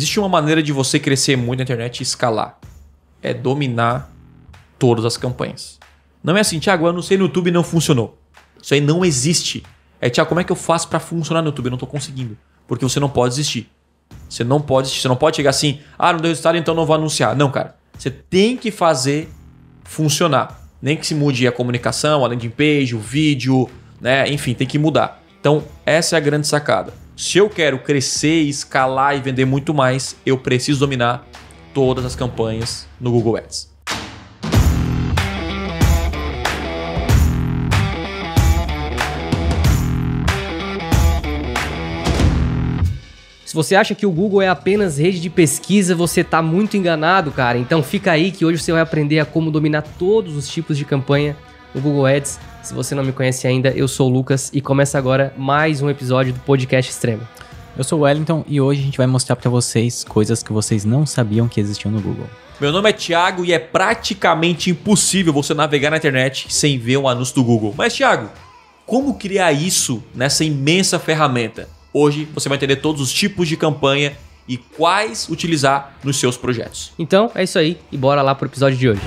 Existe uma maneira de você crescer muito na internet e escalar. É dominar todas as campanhas. Não é assim, Thiago, eu não sei no YouTube e não funcionou. Isso aí não existe. É, Thiago, como é que eu faço para funcionar no YouTube? Eu não tô conseguindo. Porque você não pode desistir. Você não pode desistir. Você não pode chegar assim, ah, não deu resultado, então não vou anunciar. Não, cara. Você tem que fazer funcionar. Nem que se mude a comunicação, a landing page, o vídeo, né? Enfim, tem que mudar. Então, essa é a grande sacada. Se eu quero crescer, escalar e vender muito mais, eu preciso dominar todas as campanhas no Google Ads. Se você acha que o Google é apenas rede de pesquisa, você está muito enganado, cara. Então fica aí que hoje você vai aprender a como dominar todos os tipos de campanha no Google Ads se você não me conhece ainda, eu sou o Lucas e começa agora mais um episódio do Podcast Extremo. Eu sou o Wellington e hoje a gente vai mostrar para vocês coisas que vocês não sabiam que existiam no Google. Meu nome é Thiago e é praticamente impossível você navegar na internet sem ver um anúncio do Google. Mas Thiago, como criar isso nessa imensa ferramenta? Hoje você vai entender todos os tipos de campanha e quais utilizar nos seus projetos. Então é isso aí e bora lá pro episódio de hoje.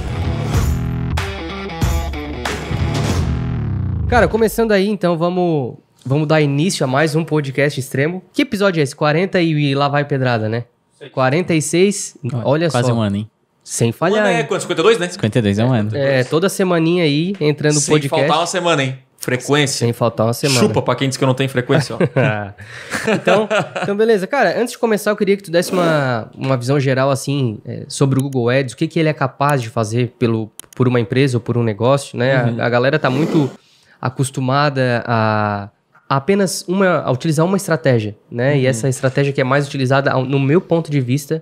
Cara, começando aí, então vamos, vamos dar início a mais um podcast extremo. Que episódio é esse? 40 e lá vai pedrada, né? 46, olha, olha quase só. Quase um ano, hein? Sem falhar. Um ano é quanto? 52, né? 52 é um ano. É, toda semaninha aí, entrando no podcast. Sem faltar uma semana, hein? Frequência. Sem faltar uma semana. Chupa pra quem diz que eu não tenho frequência, ó. então, então, beleza. Cara, antes de começar, eu queria que tu desse uma, uma visão geral, assim, é, sobre o Google Ads, o que, que ele é capaz de fazer pelo, por uma empresa ou por um negócio, né? Uhum. A, a, galera tá muito acostumada a, a apenas uma, a utilizar uma estratégia, né? Uhum. E essa estratégia que é mais utilizada, no meu ponto de vista,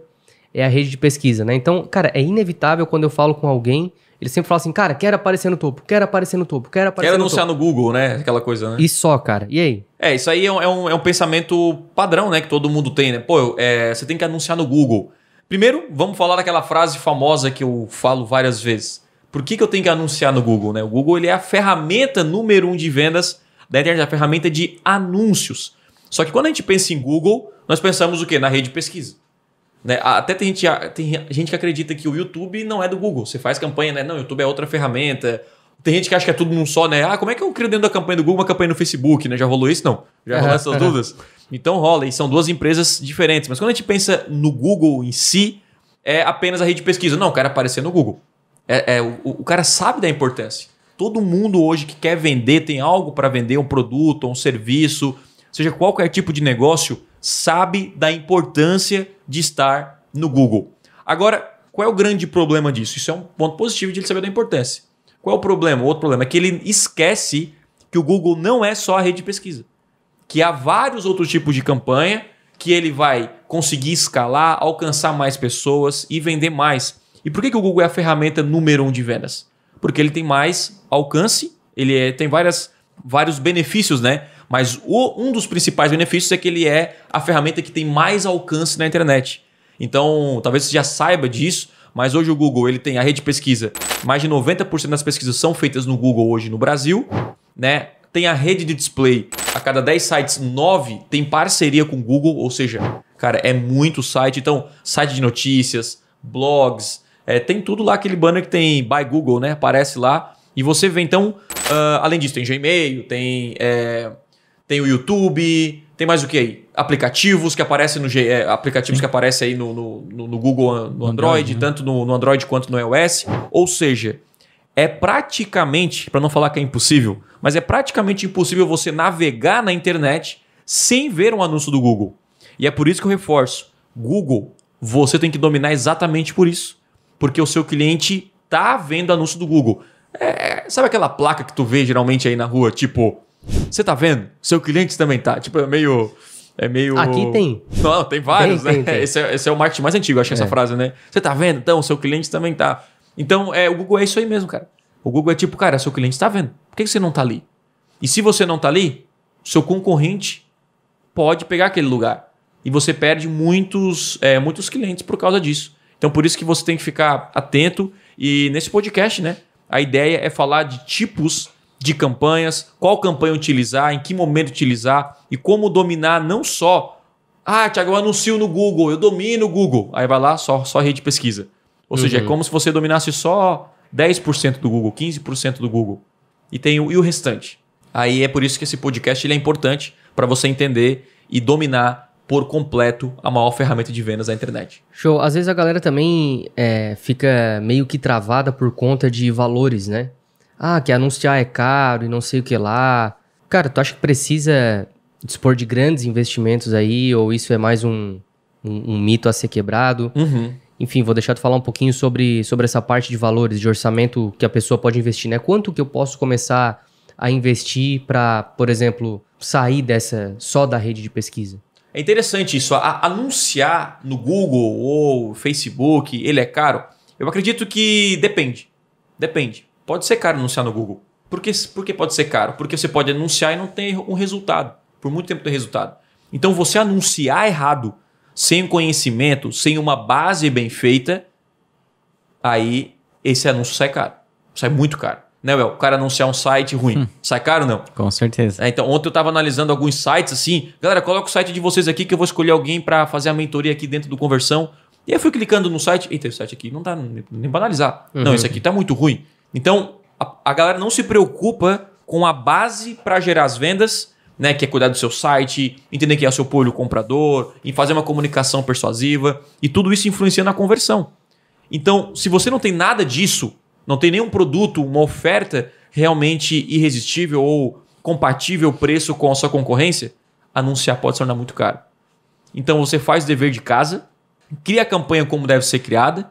é a rede de pesquisa, né? Então, cara, é inevitável quando eu falo com alguém, ele sempre fala assim, cara, quero aparecer no topo, quero aparecer no topo, quero aparecer quero no topo. Quero anunciar no Google, né? Aquela coisa, né? E só, cara. E aí? É, isso aí é um, é um, é um pensamento padrão, né? Que todo mundo tem, né? Pô, é, você tem que anunciar no Google. Primeiro, vamos falar daquela frase famosa que eu falo várias vezes. Por que, que eu tenho que anunciar no Google? Né? O Google ele é a ferramenta número um de vendas da internet, a ferramenta de anúncios. Só que quando a gente pensa em Google, nós pensamos o quê? Na rede de pesquisa. Né? Até tem gente, tem gente que acredita que o YouTube não é do Google. Você faz campanha, né? Não, o YouTube é outra ferramenta. Tem gente que acha que é tudo num só, né? Ah, como é que eu crio dentro da campanha do Google uma campanha no Facebook, né? Já rolou isso? Não. Já rolou essas dúvidas? Então rola, e são duas empresas diferentes. Mas quando a gente pensa no Google em si, é apenas a rede de pesquisa. Não, o cara aparecer no Google. É, é o, o, cara sabe da importância. Todo mundo hoje que quer vender, tem algo para vender, um produto, um serviço, seja qualquer tipo de negócio, sabe da importância de estar no Google. Agora, qual é o grande problema disso? Isso é um ponto positivo de ele saber da importância. Qual é o problema? O outro problema é que ele esquece que o Google não é só a rede de pesquisa. Que há vários outros tipos de campanha que ele vai conseguir escalar, alcançar mais pessoas e vender mais. E por que, que o Google é a ferramenta número um de vendas? Porque ele tem mais alcance, ele é, tem várias, vários benefícios, né? Mas o, um dos principais benefícios é que ele é a ferramenta que tem mais alcance na internet. Então, talvez você já saiba disso, mas hoje o Google ele tem a rede de pesquisa. Mais de 90% das pesquisas são feitas no Google hoje no Brasil, né? Tem a rede de display. A cada 10 sites, 9 tem parceria com o Google, ou seja, cara, é muito site. Então, site de notícias, blogs, é, tem tudo lá, aquele banner que tem by Google, né? Aparece lá. E você vê, então, uh, além disso, tem Gmail, tem, é, tem o YouTube, tem mais o que aí? Aplicativos que aparecem no G, é, aplicativos Sim. que aparecem aí no, no, no Google, ah, no Android, Android né? tanto no, no Android quanto no iOS. Ou seja, é praticamente, para não falar que é impossível, mas é praticamente impossível você navegar na internet sem ver um anúncio do Google. E é por isso que eu reforço: Google, você tem que dominar exatamente por isso porque o seu cliente tá vendo anúncio do Google. É, sabe aquela placa que tu vê geralmente aí na rua, tipo, você tá vendo? Seu cliente também tá. Tipo, é meio. É meio. Aqui tem. Não, tem vários, tem, né? Tem, tem. Esse, é, esse, é, o marketing mais antigo, acho é. essa frase, né? Você tá vendo? Então, seu cliente também tá. Então, é, o Google é isso aí mesmo, cara. O Google é tipo, cara, seu cliente tá vendo. Por que, você não tá ali? E se você não tá ali, seu concorrente pode pegar aquele lugar. E você perde muitos, é, muitos clientes por causa disso. Então por isso que você tem que ficar atento e nesse podcast, né? A ideia é falar de tipos de campanhas, qual campanha utilizar, em que momento utilizar e como dominar não só ah, Thiago, eu anuncio no Google, eu domino o Google. Aí vai lá, só, só rede de pesquisa. Ou uhum. seja, é uhum. como se você dominasse só 10% do Google, 15% do Google. E tem o, e o restante. Aí é por isso que esse podcast ele é importante para você entender e dominar por completo a maior ferramenta de vendas da internet. Show. Às vezes a galera também é, fica meio que travada por conta de valores, né? Ah, que anunciar é caro e não sei o que lá. Cara, tu acha que precisa dispor de grandes investimentos aí ou isso é mais um, um, um mito a ser quebrado? Uhum. Enfim, vou deixar tu falar um pouquinho sobre, sobre essa parte de valores, de orçamento que a pessoa pode investir, né? Quanto que eu posso começar a investir para, por exemplo, sair dessa só da rede de pesquisa? É interessante isso. A, anunciar no Google ou Facebook, ele é caro? Eu acredito que depende. Depende. Pode ser caro anunciar no Google. Por que, por que pode ser caro? Porque você pode anunciar e não ter um resultado. Por muito tempo ter resultado. Então você anunciar errado, sem conhecimento, sem uma base bem feita, aí esse anúncio sai caro. Sai muito caro né, O cara anunciar um site ruim. Hum. Sai caro não? Com certeza. É, então, ontem eu tava analisando alguns sites assim. Galera, coloca o site de vocês aqui que eu vou escolher alguém para fazer a mentoria aqui dentro do Conversão. E eu fui clicando no site. Eita, esse site aqui não dá tá, nem, nem pra analisar. Uhum. Não, esse aqui tá muito ruim. Então, a, a galera não se preocupa com a base para gerar as vendas, né? Que é cuidar do seu site, entender quem é o seu público comprador, e fazer uma comunicação persuasiva. E tudo isso influencia na conversão. Então, se você não tem nada disso, não tem nenhum produto, uma oferta realmente irresistível ou compatível preço com a sua concorrência, anunciar pode se tornar muito caro. Então você faz o dever de casa, cria a campanha como deve ser criada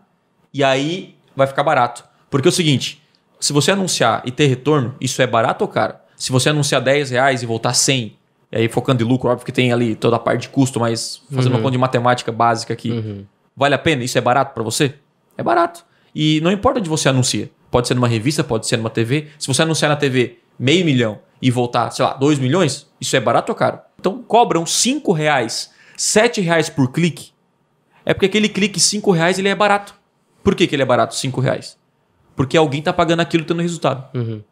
e aí vai ficar barato. Porque é o seguinte, se você anunciar e ter retorno, isso é barato ou caro? Se você anunciar 10 reais e voltar 100, e aí focando em lucro, óbvio que tem ali toda a parte de custo, mas fazendo uhum. uma conta de matemática básica aqui, uhum. vale a pena? Isso é barato para você? É barato. E não importa onde você anuncia. Pode ser numa revista, pode ser numa TV. Se você anunciar na TV meio milhão e voltar, sei lá, 2 milhões, isso é barato ou caro? Então cobram 5 reais, 7 reais por clique. É porque aquele clique 5 reais ele é barato. Por que, que ele é barato 5 reais? Porque alguém tá pagando aquilo tendo resultado. Uhum.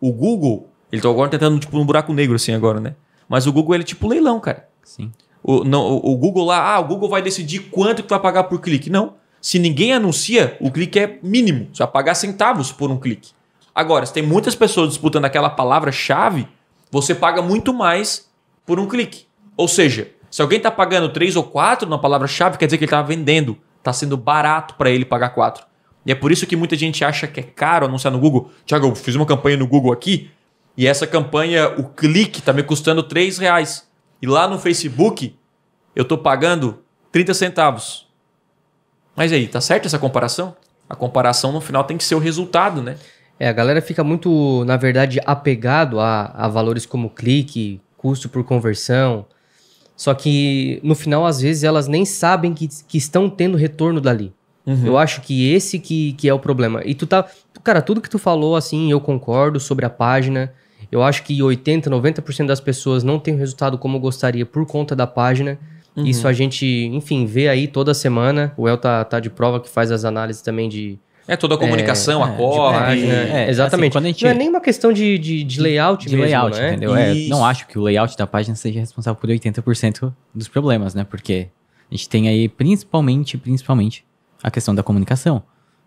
O Google, ele tá agora tentando tipo um buraco negro assim agora, né? Mas o Google ele é tipo leilão, cara. Sim. O, não, o, o Google lá, ah, o Google vai decidir quanto que tu vai pagar por clique. Não. Se ninguém anuncia, o clique é mínimo. Você vai pagar centavos por um clique. Agora, se tem muitas pessoas disputando aquela palavra-chave, você paga muito mais por um clique. Ou seja, se alguém está pagando 3 ou 4 na palavra-chave, quer dizer que ele está vendendo. Está sendo barato para ele pagar 4. E é por isso que muita gente acha que é caro anunciar no Google. Tiago, eu fiz uma campanha no Google aqui e essa campanha, o clique, está me custando 3 reais. E lá no Facebook, eu estou pagando 30 centavos. Mas aí, tá certo essa comparação? A comparação no final tem que ser o resultado, né? É, a galera fica muito, na verdade, apegado a, a valores como clique, custo por conversão. Só que no final, às vezes, elas nem sabem que, que estão tendo retorno dali. Uhum. Eu acho que esse que, que é o problema. E tu tá. Cara, tudo que tu falou, assim, eu concordo sobre a página. Eu acho que 80, 90% das pessoas não tem o resultado como gostaria por conta da página. Uhum. Isso a gente, enfim, vê aí toda semana. O El tá, tá de prova que faz as análises também de. É toda a é, comunicação, é, a corda. É, é, exatamente. Assim, gente... Não é nem uma questão de, de, de layout de mesmo, layout, né? entendeu? É, não acho que o layout da página seja responsável por 80% dos problemas, né? Porque a gente tem aí principalmente, principalmente, a questão da comunicação.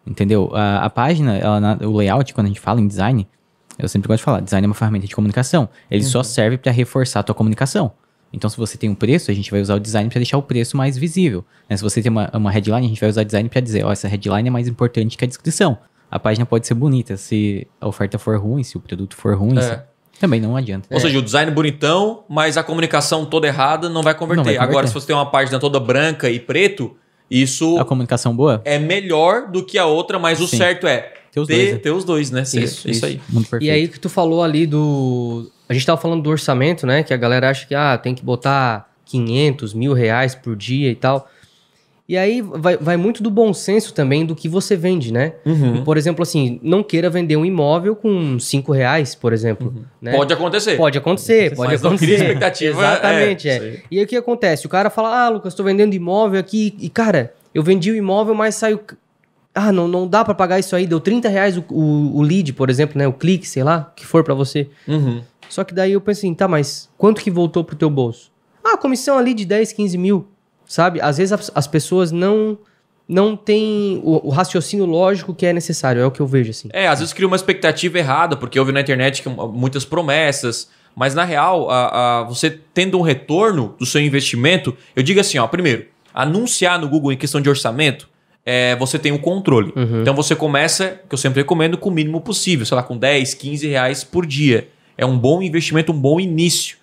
Entendeu? A, a página, ela, o layout, quando a gente fala em design, eu sempre gosto de falar, design é uma ferramenta de comunicação. Ele uhum. só serve para reforçar a tua comunicação. Então, se você tem um preço, a gente vai usar o design para deixar o preço mais visível. Né? Se você tem uma, uma headline, a gente vai usar o design para dizer, ó, oh, essa headline é mais importante que a descrição. A página pode ser bonita se a oferta for ruim, se o produto for ruim. É. Se... Também não adianta. Ou é. seja, o design é bonitão, mas a comunicação toda errada não vai, não vai converter. Agora, se você tem uma página toda branca e preto, isso. A comunicação boa? É melhor do que a outra, mas Sim. o certo é ter os, dois, ter, é. ter os dois, né? Isso, isso, isso aí. Muito perfeito. E aí que tu falou ali do a gente tava falando do orçamento, né? Que a galera acha que ah, tem que botar 500, mil reais por dia e tal. E aí vai, vai muito do bom senso também do que você vende, né? Uhum. por exemplo, assim, não queira vender um imóvel com 5 reais, por exemplo. Uhum. Né? Pode acontecer. Pode acontecer, pode Mas acontecer. Não cria expectativa. É, Exatamente, é. é. E aí o que acontece? O cara fala, ah, Lucas, tô vendendo imóvel aqui. E, cara, eu vendi o imóvel, mas saiu ah, não, não dá para pagar isso aí, deu 30 reais o, o, o, lead, por exemplo, né? O clique, sei lá, que for para você. Uhum. Só que daí eu pensei assim, tá, mas quanto que voltou pro teu bolso? Ah, comissão ali de 10, 15 mil, sabe? Às vezes as, as pessoas não não tem o, o, raciocínio lógico que é necessário, é o que eu vejo assim. É, às vezes cria uma expectativa errada, porque houve na internet que muitas promessas, mas na real, a, a, você tendo um retorno do seu investimento, eu digo assim, ó, primeiro, anunciar no Google em questão de orçamento, é, você tem o um controle. Uhum. Então você começa, que eu sempre recomendo, com o mínimo possível, sei lá, com 10, 15 reais por dia é um bom investimento, um bom início.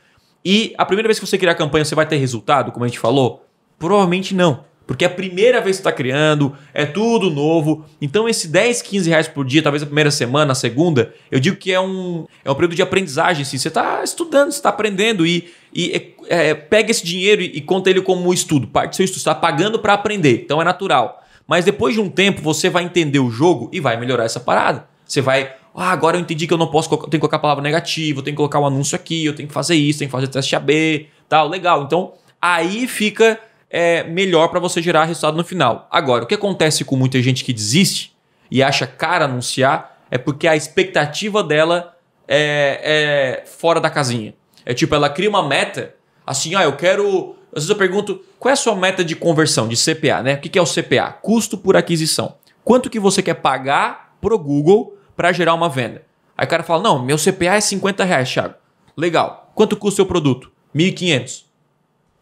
E a primeira vez que você criar a campanha, você vai ter resultado, como a gente falou? Provavelmente não. Porque é a primeira vez que está criando, é tudo novo. Então, esse 10, 15 reais por dia, talvez a primeira semana, a segunda, eu digo que é um, é um período de aprendizagem. Assim. Você está estudando, você está aprendendo e, e é, é, pega esse dinheiro e, e, conta ele como estudo. Parte do seu estudo, está pagando para aprender. Então, é natural. Mas depois de um tempo, você vai entender o jogo e vai melhorar essa parada. Você vai ah, agora eu entendi que eu não posso, tenho que colocar a palavra negativa, eu tenho que colocar o um anúncio aqui, eu tenho que fazer isso, tenho que fazer teste AB, tal, legal. Então, aí fica é, melhor para você gerar resultado no final. Agora, o que acontece com muita gente que desiste e acha cara anunciar é porque a expectativa dela é, é fora da casinha. É tipo, ela cria uma meta, assim, ah, eu quero às vezes eu pergunto, qual é a sua meta de conversão, de CPA, né? O que é o CPA? Custo por aquisição. Quanto que você quer pagar pro Google para gerar uma venda. Aí o cara fala: Não, meu CPA é 50 reais, Thiago. Legal. Quanto custa o seu produto? 1.500.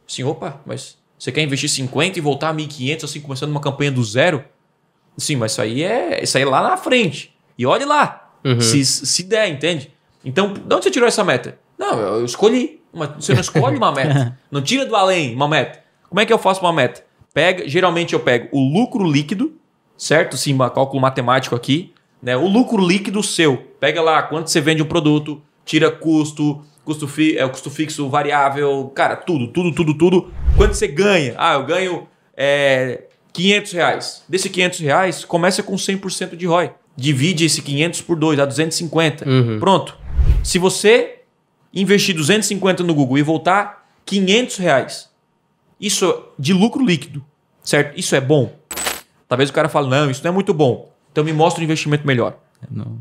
Assim, opa, mas você quer investir 50 e voltar a 1.500 assim, começando uma campanha do zero? Sim, mas isso aí é isso aí é lá na frente. E olhe lá, uhum. se, se der, entende? Então, de onde você tirou essa meta? Não, eu escolhi. você não escolhe uma meta. não tira do além uma meta. Como é que eu faço uma meta? Pega, geralmente eu pego o lucro líquido, certo? Sim, cálculo matemático aqui. Né? O lucro líquido seu. Pega lá quanto você vende um produto, tira custo, custo, fi, é, custo fixo, variável, cara, tudo, tudo, tudo, tudo. Quanto você ganha? Ah, eu ganho é, 500 reais. Desse 500 reais, começa com 100% de ROI. Divide esse 500 por 2, dá 250. Uhum. Pronto. Se você investir 250 no Google e voltar 500 reais, isso é de lucro líquido, certo? Isso é bom? Talvez o cara fale, não, isso não é muito bom. Então me mostra um investimento melhor. Não.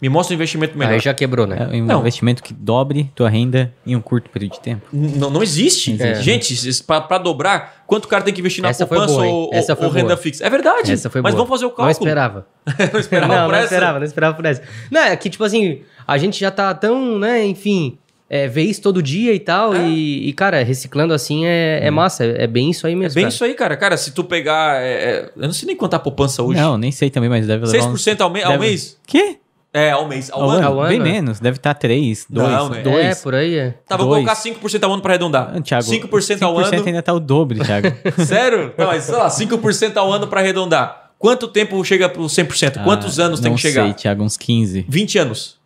Me mostra um investimento melhor. Aí já quebrou, né? É um não. investimento que dobre tua renda em um curto período de tempo. Não, não existe. É. Gente, para dobrar, quanto o cara tem que investir na essa poupança boa, ou, essa ou renda boa. fixa? É verdade. Essa foi Mas boa. vamos fazer o cálculo. Não esperava. não esperava não, por não essa. Esperava, não esperava por essa. Não, é que tipo assim, a gente já tá tão, né, enfim é, vê isso todo dia e tal. É. E, e, cara, reciclando assim é, é hum. massa. É, bem isso aí mesmo. É bem cara. isso aí, cara. Cara, se tu pegar. É, é, eu não sei nem quanto tá a poupança hoje. Não, nem sei também, mas deve levar. 6% ao, me... deve... ao mês? Quê? É, ao mês. Ao, ao, ano. ano. Bem é. menos, deve estar 3, 2, não, né? 2. É, por aí é. Tá, vou dois. colocar 5% ao ano pra arredondar. Ah, Thiago, 5%, 5% ao ano. 5% ainda tá o dobro, Thiago. Sério? Não, mas sei lá, 5% ao ano pra arredondar. Quanto tempo chega pro 100%? Ah, Quantos anos tem que chegar? Não sei, Thiago, uns 15. 20 anos.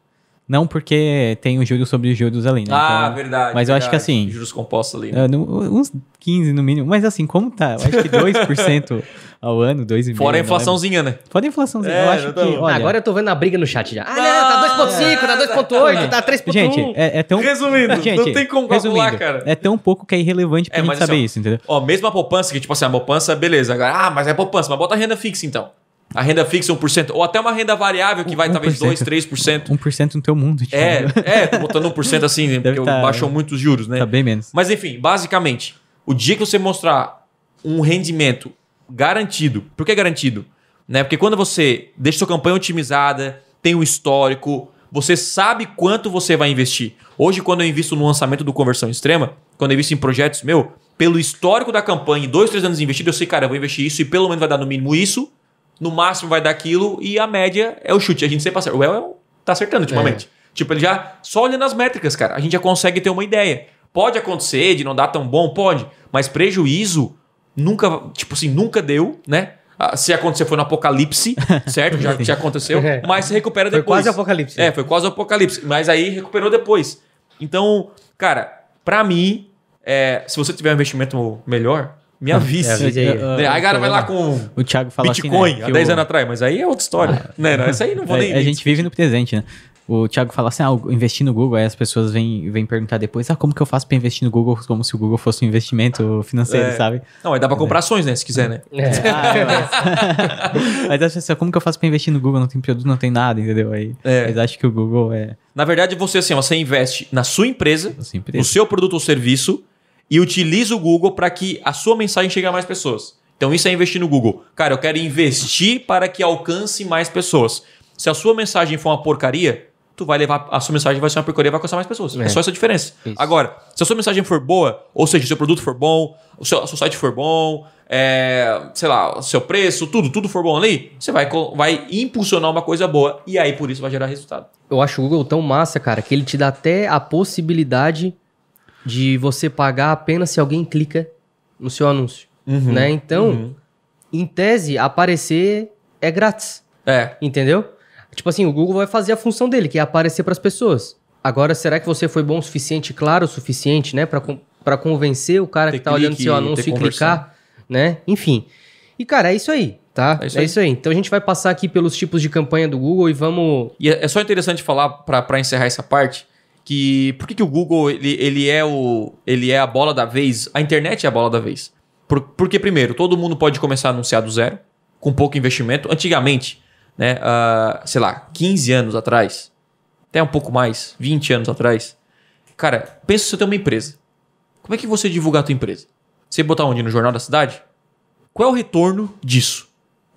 Não porque tem o juros sobre juros ali, né? Ah, então, verdade. Mas eu acho que assim. Juros compostos ali. Né? Uns 15 no mínimo. Mas assim, como tá? Eu acho que 2% ao ano, 2,5%. Fora a é inflaçãozinha, né? Fora a inflaçãozinha. É, eu acho que. Olha... Agora eu tô vendo a briga no chat já. Ah, não, ah, tá 2,5, tá 2,8, tá 3,1. Tá tá gente, é, é, tão. Resumindo, gente, não tem como calcular, cara. É tão pouco que é irrelevante pra é, gente assim, saber assim, isso, entendeu? Ó, mesmo a poupança, que tipo assim, a poupança, beleza. Agora, ah, mas é poupança, mas bota renda fixa então. A renda fixa 1%, ou até uma renda variável que vai talvez 2%, 3%. 1% no teu mundo. Tipo. É, é, botando 1% assim, né, Deve porque tá, baixou é. muito os juros, né? Tá bem menos. Mas enfim, basicamente, o dia que você mostrar um rendimento garantido, por que garantido? Né? Porque quando você deixa sua campanha otimizada, tem um histórico, você sabe quanto você vai investir. Hoje, quando eu invisto no lançamento do Conversão Extrema, quando eu invisto em projetos meu, pelo histórico da campanha, dois, três anos investido, eu sei, cara, eu vou investir isso e pelo menos vai dar no mínimo isso no máximo vai dar aquilo e a média é o chute. A gente sempre acerta. O El é tá acertando ultimamente. É. Tipo, ele já. Só olhando as métricas, cara, a gente já consegue ter uma ideia. Pode acontecer de não dar tão bom, pode, mas prejuízo nunca, tipo assim, nunca deu, né? Ah, se acontecer foi no apocalipse, certo? Já, já aconteceu, é. mas se recupera depois. Foi quase apocalipse. É, foi quase apocalipse, mas aí recuperou depois. Então, cara, para mim, é, se você tiver um investimento melhor, ah, minha vice. É, aí a ah, galera vai lá com o Thiago fala Bitcoin assim, né, há 10 o... anos atrás, mas aí é outra história. Ah, né? Isso aí não vou é, nem. A gente vive no presente, né? O Thiago fala assim: ah, investir no Google, aí as pessoas vêm, vêm perguntar depois: ah, como que eu faço para investir no Google? Como se o Google fosse um investimento financeiro, é. sabe? Não, aí dá para comprar é. ações, né? Se quiser, né? É. Ah, mas... mas acho assim: como que eu faço para investir no Google? Não tem produto, não tem nada, entendeu? Aí, é. Mas acho que o Google é. Na verdade, você assim, você investe na sua empresa, na sua empresa. no seu produto ou serviço e utiliza o Google para que a sua mensagem chegue a mais pessoas. Então isso é investir no Google. Cara, eu quero investir para que alcance mais pessoas. Se a sua mensagem for uma porcaria, tu vai levar a sua mensagem vai ser uma porcaria, vai alcançar mais pessoas. É, é só essa diferença. Isso. Agora, se a sua mensagem for boa, ou seja, seu produto for bom, o seu, seu site for bom, é, sei lá, o seu preço, tudo, tudo for bom ali, você vai, vai impulsionar uma coisa boa e aí por isso vai gerar resultado. Eu acho o Google tão massa, cara, que ele te dá até a possibilidade de você pagar apenas se alguém clica no seu anúncio, uhum, né? Então, uhum. em tese, aparecer é grátis. É. Entendeu? Tipo assim, o Google vai fazer a função dele, que é aparecer para as pessoas. Agora, será que você foi bom o suficiente, claro o suficiente, né, para convencer o cara ter que tá clique, olhando seu anúncio e clicar, né? Enfim. E cara, é isso aí, tá? É isso, é aí. isso aí. Então a gente vai passar aqui pelos tipos de campanha do Google e vamos. E é, é só interessante falar para encerrar essa parte que por que, que o Google ele, ele é o ele é a bola da vez? A internet é a bola da vez. Por, porque primeiro, todo mundo pode começar a anunciar do zero, com pouco investimento. Antigamente, né, uh, sei lá, 15 anos atrás, até um pouco mais, 20 anos atrás. Cara, pensa se você tem uma empresa. Como é que você divulgar a tua empresa? Você botar onde no jornal da cidade? Qual é o retorno disso?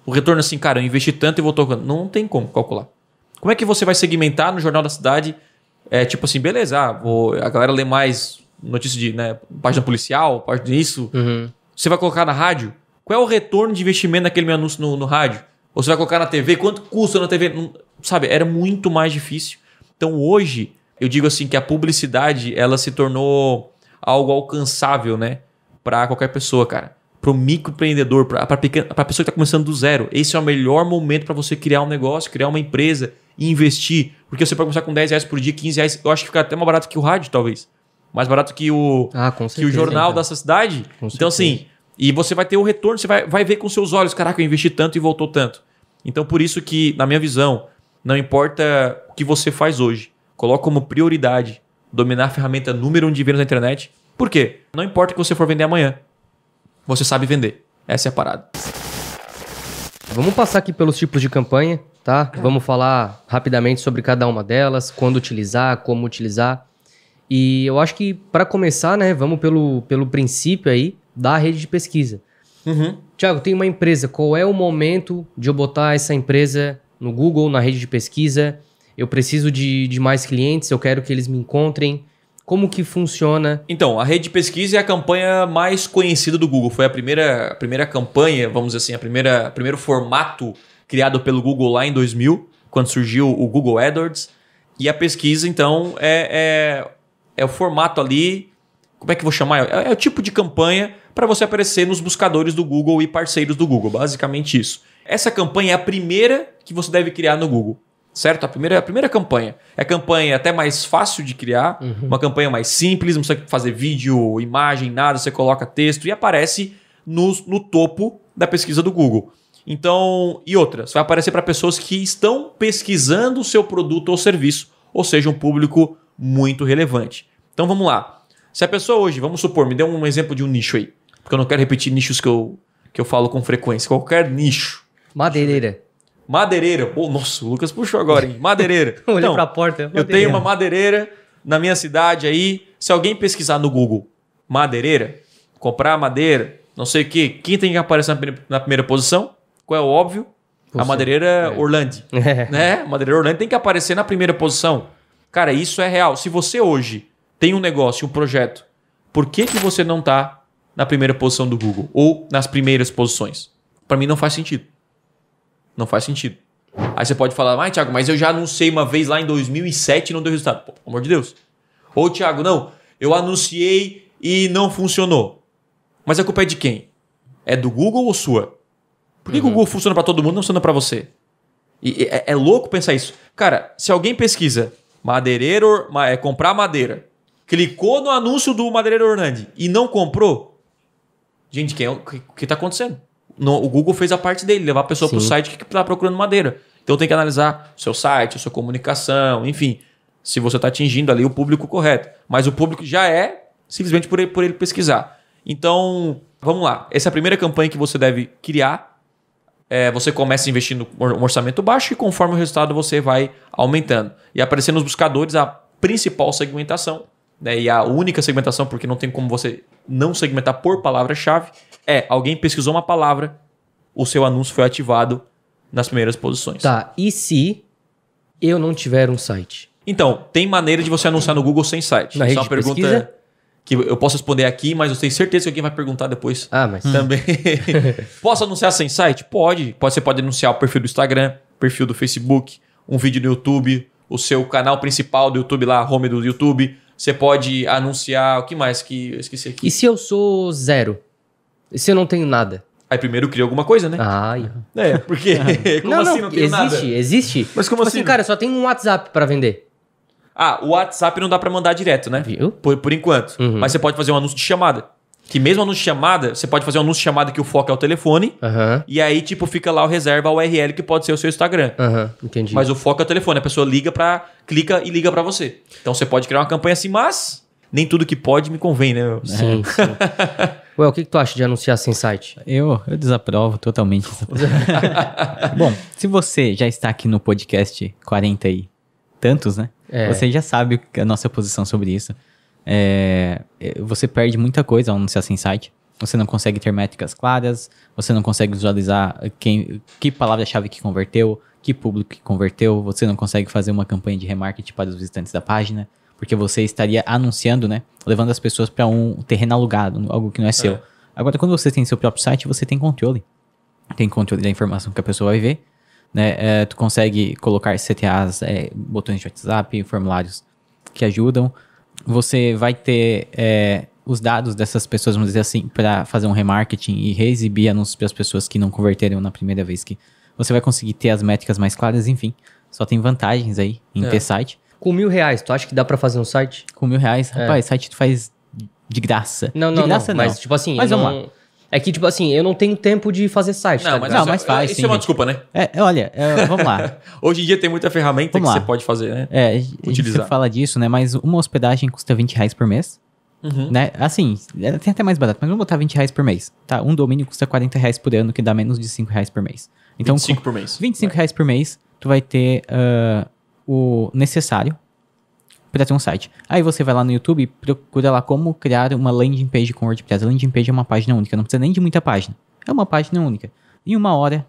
O retorno assim, cara, eu investi tanto e vou tocando. Não tem como calcular. Como é que você vai segmentar no jornal da cidade é tipo assim, beleza, ah, vou, a galera lê mais notícia de né, página policial, parte disso. Uhum. Você vai colocar na rádio? Qual é o retorno de investimento daquele meu anúncio no, no rádio? Ou você vai colocar na TV? Quanto custa na TV? Não, sabe, era muito mais difícil. Então hoje, eu digo assim que a publicidade ela se tornou algo alcançável, né? Para qualquer pessoa, cara. Para o microempreendedor, para a pessoa que está começando do zero. Esse é o melhor momento para você criar um negócio, criar uma empresa e investir, porque você pode começar com 10 reais por dia, 15 reais, eu acho que fica até mais barato que o rádio, talvez. Mais barato que o, ah, certeza, que o jornal então. dessa cidade. Com então, assim, e você vai ter o retorno, você vai, vai ver com seus olhos, caraca, eu investi tanto e voltou tanto. Então, por isso que, na minha visão, não importa o que você faz hoje, coloca como prioridade dominar a ferramenta número um de vendas na internet. Por quê? Não importa o que você for vender amanhã, você sabe vender. Essa é a parada. Vamos passar aqui pelos tipos de campanha. Tá? tá? Vamos falar rapidamente sobre cada uma delas, quando utilizar, como utilizar. E eu acho que para começar, né, vamos pelo, pelo princípio aí da rede de pesquisa. Uhum. Tiago, tem uma empresa, qual é o momento de eu botar essa empresa no Google, na rede de pesquisa? Eu preciso de, de mais clientes, eu quero que eles me encontrem. Como que funciona? Então, a rede de pesquisa é a campanha mais conhecida do Google. Foi a primeira, a primeira campanha, vamos dizer assim, a primeira primeiro formato criado pelo Google lá em 2000, quando surgiu o Google AdWords. E a pesquisa, então, é, é, é o formato ali. Como é que eu vou chamar? É, é o tipo de campanha para você aparecer nos buscadores do Google e parceiros do Google. Basicamente isso. Essa campanha é a primeira que você deve criar no Google certo? A primeira, a primeira campanha. É a campanha até mais fácil de criar, uhum. uma campanha mais simples, não precisa fazer vídeo, imagem, nada, você coloca texto e aparece no, no topo da pesquisa do Google. Então, e outras vai aparecer para pessoas que estão pesquisando o seu produto ou serviço, ou seja, um público muito relevante. Então vamos lá. Se a pessoa hoje, vamos supor, me dê um exemplo de um nicho aí, porque eu não quero repetir nichos que eu, que eu falo com frequência, qualquer nicho. Madeireira. Madeireira. Pô, nossa, o Lucas puxou agora, hein? Madeireira. olha então, a porta. Madeireira. É eu tenho uma madeireira na minha cidade aí. Se alguém pesquisar no Google madeireira, comprar madeira, não sei o que, quem tem que aparecer na primeira posição? Qual é o óbvio? a madeireira é. Orlando. É. Né? A madeireira Orlando tem que aparecer na primeira posição. Cara, isso é real. Se você hoje tem um negócio, um projeto, por que, que você não está na primeira posição do Google? Ou nas primeiras posições? Para mim não faz sentido. Não faz sentido. Aí você pode falar, ah, Thiago, mas eu já anunciei uma vez lá em 2007 e não deu resultado. Pô, pelo amor de Deus. Ou, Thiago, não, eu anunciei e não funcionou. Mas a culpa é de quem? É do Google ou sua? Por que, uhum. o Google funciona para todo mundo e não funciona para você? E, é, é, louco pensar isso. Cara, se alguém pesquisa madeireiro, é, comprar madeira, clicou no anúncio do madeireiro Hernandes e não comprou, gente, quem é o que, que tá acontecendo? No, o Google fez a parte dele, levar a pessoa para o site que está procurando madeira. Então tem que analisar seu site, sua comunicação, enfim, se você está atingindo ali o público correto. Mas o público já é simplesmente por ele, por ele pesquisar. Então, vamos lá. Essa é a primeira campanha que você deve criar é, você começa investindo um orçamento baixo e conforme o resultado você vai aumentando. E aparecendo nos buscadores a principal segmentação, né, e a única segmentação, porque não tem como você não segmentar por palavra-chave, é alguém pesquisou uma palavra, o seu anúncio foi ativado nas primeiras posições. Tá, e se eu não tiver um site? Então, tem maneira de você anunciar no Google sem site. Na é rede é uma pergunta. Pesquisa? que eu posso responder aqui, mas eu tenho certeza que alguém vai perguntar depois. Ah, mas. Também. posso anunciar sem site? Pode. Você pode anunciar o perfil do Instagram, perfil do Facebook, um vídeo no YouTube, o seu canal principal do YouTube lá, home do YouTube. Você pode anunciar. O que mais que eu esqueci aqui? E se eu sou zero? E se eu não tenho nada? Aí primeiro cria alguma coisa, né? Ah, é. é porque. como não, assim não, não tem existe, nada? Existe, existe. Mas como tipo assim? assim? Cara, só tem um WhatsApp para vender. Ah, o WhatsApp não dá para mandar direto, né? Viu? Por, por enquanto. Uhum. Mas você pode fazer um anúncio de chamada. Que mesmo anúncio de chamada, você pode fazer um anúncio de chamada que o foco é o telefone. Uhum. E aí, tipo, fica lá o reserva a URL que pode ser o seu Instagram. Uhum. Entendi. Mas o foco é o telefone. A pessoa liga para clica e liga para você. Então você pode criar uma campanha assim, mas nem tudo que pode me convém, né? Meu? Sim, sim. Ué, o que, que, tu acha de anunciar sem site? Eu, eu desaprovo totalmente. Bom, se você já está aqui no podcast 40 e tantos, né? É. Você já sabe é a nossa posição sobre isso. É, é você perde muita coisa ao anunciar sem assim site. Você não consegue ter métricas claras, você não consegue visualizar quem, que palavra-chave que converteu, que público que converteu, você não consegue fazer uma campanha de remarketing para os visitantes da página, porque você estaria anunciando, né? Levando as pessoas para um terreno alugado, algo que não é seu. É. Agora, quando você tem seu próprio site, você tem controle. Tem controle da informação que a pessoa vai ver, né? É, tu consegue colocar CTAs, é, botões de WhatsApp, formulários que ajudam. Você vai ter é, os dados dessas pessoas, vamos dizer assim, para fazer um remarketing e reexibir anúncios para as pessoas que não converteram na primeira vez que você vai conseguir ter as métricas mais claras, enfim. Só tem vantagens aí em é. ter site. Com mil reais, tu acha que dá para fazer um site? Com mil reais, é. site tu faz de graça. Não, não, de graça não, não. Mas tipo assim, mas vamos não... lá. É que, tipo assim, eu não tenho tempo de fazer site. Não, tá mas, não mas, é- faz. Isso é sim, é uma gente. desculpa, né? É, é, olha, é, vamos lá. Hoje em dia tem muita ferramenta vamos que lá. você pode fazer, né? É, utilizar. Você fala disso, né? Mas uma hospedagem custa 20 reais por mês. Uhum. Né? Assim, tem até mais barato, mas vamos botar 20 reais por mês. Tá? Um domínio custa 40 reais por ano, que dá menos de 5 reais por mês. Então, 25 por mês. 25 é. reais por mês, tu vai ter uh, o necessário, para ter é um site. Aí você vai lá no YouTube e procura lá como criar uma landing page com WordPress. A landing page é uma página única, não precisa nem de muita página. É uma página única. Em uma hora.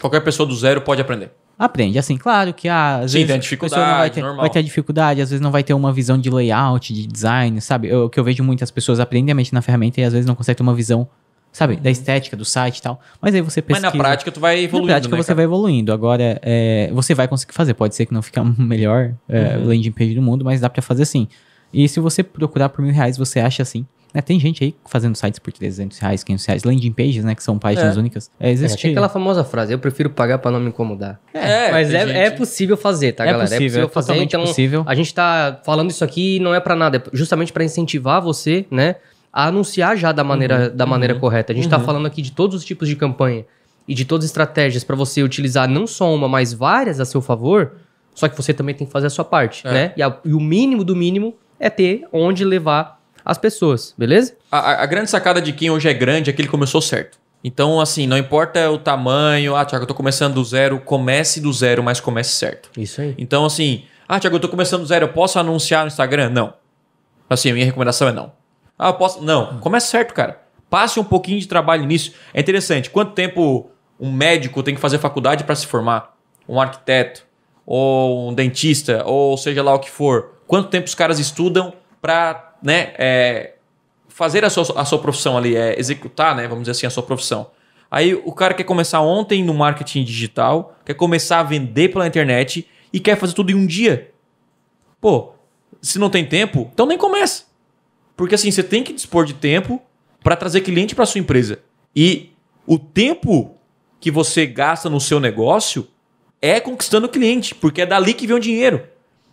Qualquer pessoa do zero pode aprender. Aprende, assim, claro que ah, às Sim, vezes tem dificuldade, a pessoa vai ter, normal. vai ter dificuldade, às vezes não vai ter uma visão de layout, de design, sabe? O que eu vejo muitas pessoas aprendem a mexer na ferramenta e às vezes não conseguem ter uma visão sabe, da estética do site e tal. Mas aí você pesquisa. Mas na prática tu vai evoluindo. Na prática né, você cara? vai evoluindo. Agora, é, você vai conseguir fazer. Pode ser que não fique a melhor é, uhum. landing page do mundo, mas dá para fazer assim. E se você procurar por mil reais, você acha assim. Né? tem gente aí fazendo sites por 300 reais, 500 reais, landing pages, né? Que são páginas é. únicas. É, existe. É, é aquela famosa frase, eu prefiro pagar para não me incomodar. É, é mas é, é possível fazer, tá, é galera? Possível, é possível fazer. Então, possível. a gente tá falando isso aqui não é para nada, é justamente para incentivar você, né? a anunciar já da maneira, uhum, da maneira uhum, correta. A gente está uhum. falando aqui de todos os tipos de campanha e de todas as estratégias para você utilizar não só uma, mas várias a seu favor. Só que você também tem que fazer a sua parte, é. né? E, a, e, o mínimo do mínimo é ter onde levar as pessoas, beleza? A, a, grande sacada de quem hoje é grande é que ele começou certo. Então, assim, não importa o tamanho, ah, Tiago, eu tô começando do zero, comece do zero, mas comece certo. Isso aí. Então, assim, ah, Tiago, eu tô começando do zero, eu posso anunciar no Instagram? Não. Assim, a minha recomendação é não. Ah, posso. Não, hum. começa certo, cara. Passe um pouquinho de trabalho nisso. É interessante. Quanto tempo um médico tem que fazer faculdade para se formar? Um arquiteto? Ou um dentista? Ou seja lá o que for. Quanto tempo os caras estudam para né, é, fazer a sua, a sua profissão ali? É, executar, né, vamos dizer assim, a sua profissão. Aí o cara quer começar ontem no marketing digital, quer começar a vender pela internet e quer fazer tudo em um dia. Pô, se não tem tempo, então nem começa. Porque assim, você tem que dispor de tempo para trazer cliente para sua empresa. E o tempo que você gasta no seu negócio é conquistando cliente, porque é dali que vem o dinheiro.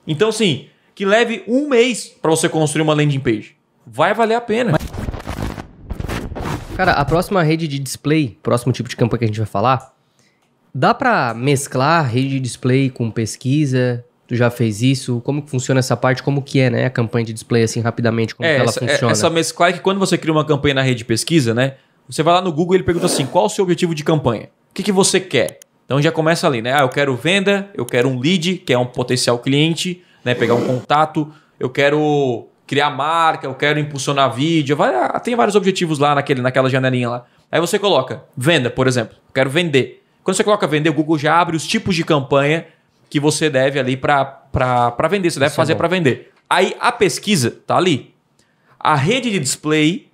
Então, assim, que leve um mês para você construir uma landing page. Vai valer a pena. Cara, a próxima rede de display, próximo tipo de campanha que a gente vai falar, dá para mesclar rede de display com pesquisa, Tu já fez isso? Como que funciona essa parte? Como que é, né, a campanha de display assim rapidamente como é, ela essa, é, funciona? É, essa mesclar é que quando você cria uma campanha na rede de pesquisa, né, você vai lá no Google e ele pergunta assim: "Qual o seu objetivo de campanha? O que, que você quer?" Então já começa ali, né? Ah, eu quero venda, eu quero um lead, que é um potencial cliente, né, pegar um contato, eu quero criar marca, eu quero impulsionar vídeo, vai, ah, tem vários objetivos lá naquele, naquela janelinha lá. Aí você coloca venda, por exemplo, eu quero vender. Quando você coloca vender, o Google já abre os tipos de campanha que você deve ali para vender, você deve Isso é fazer é para vender. Aí a pesquisa tá ali. A rede de display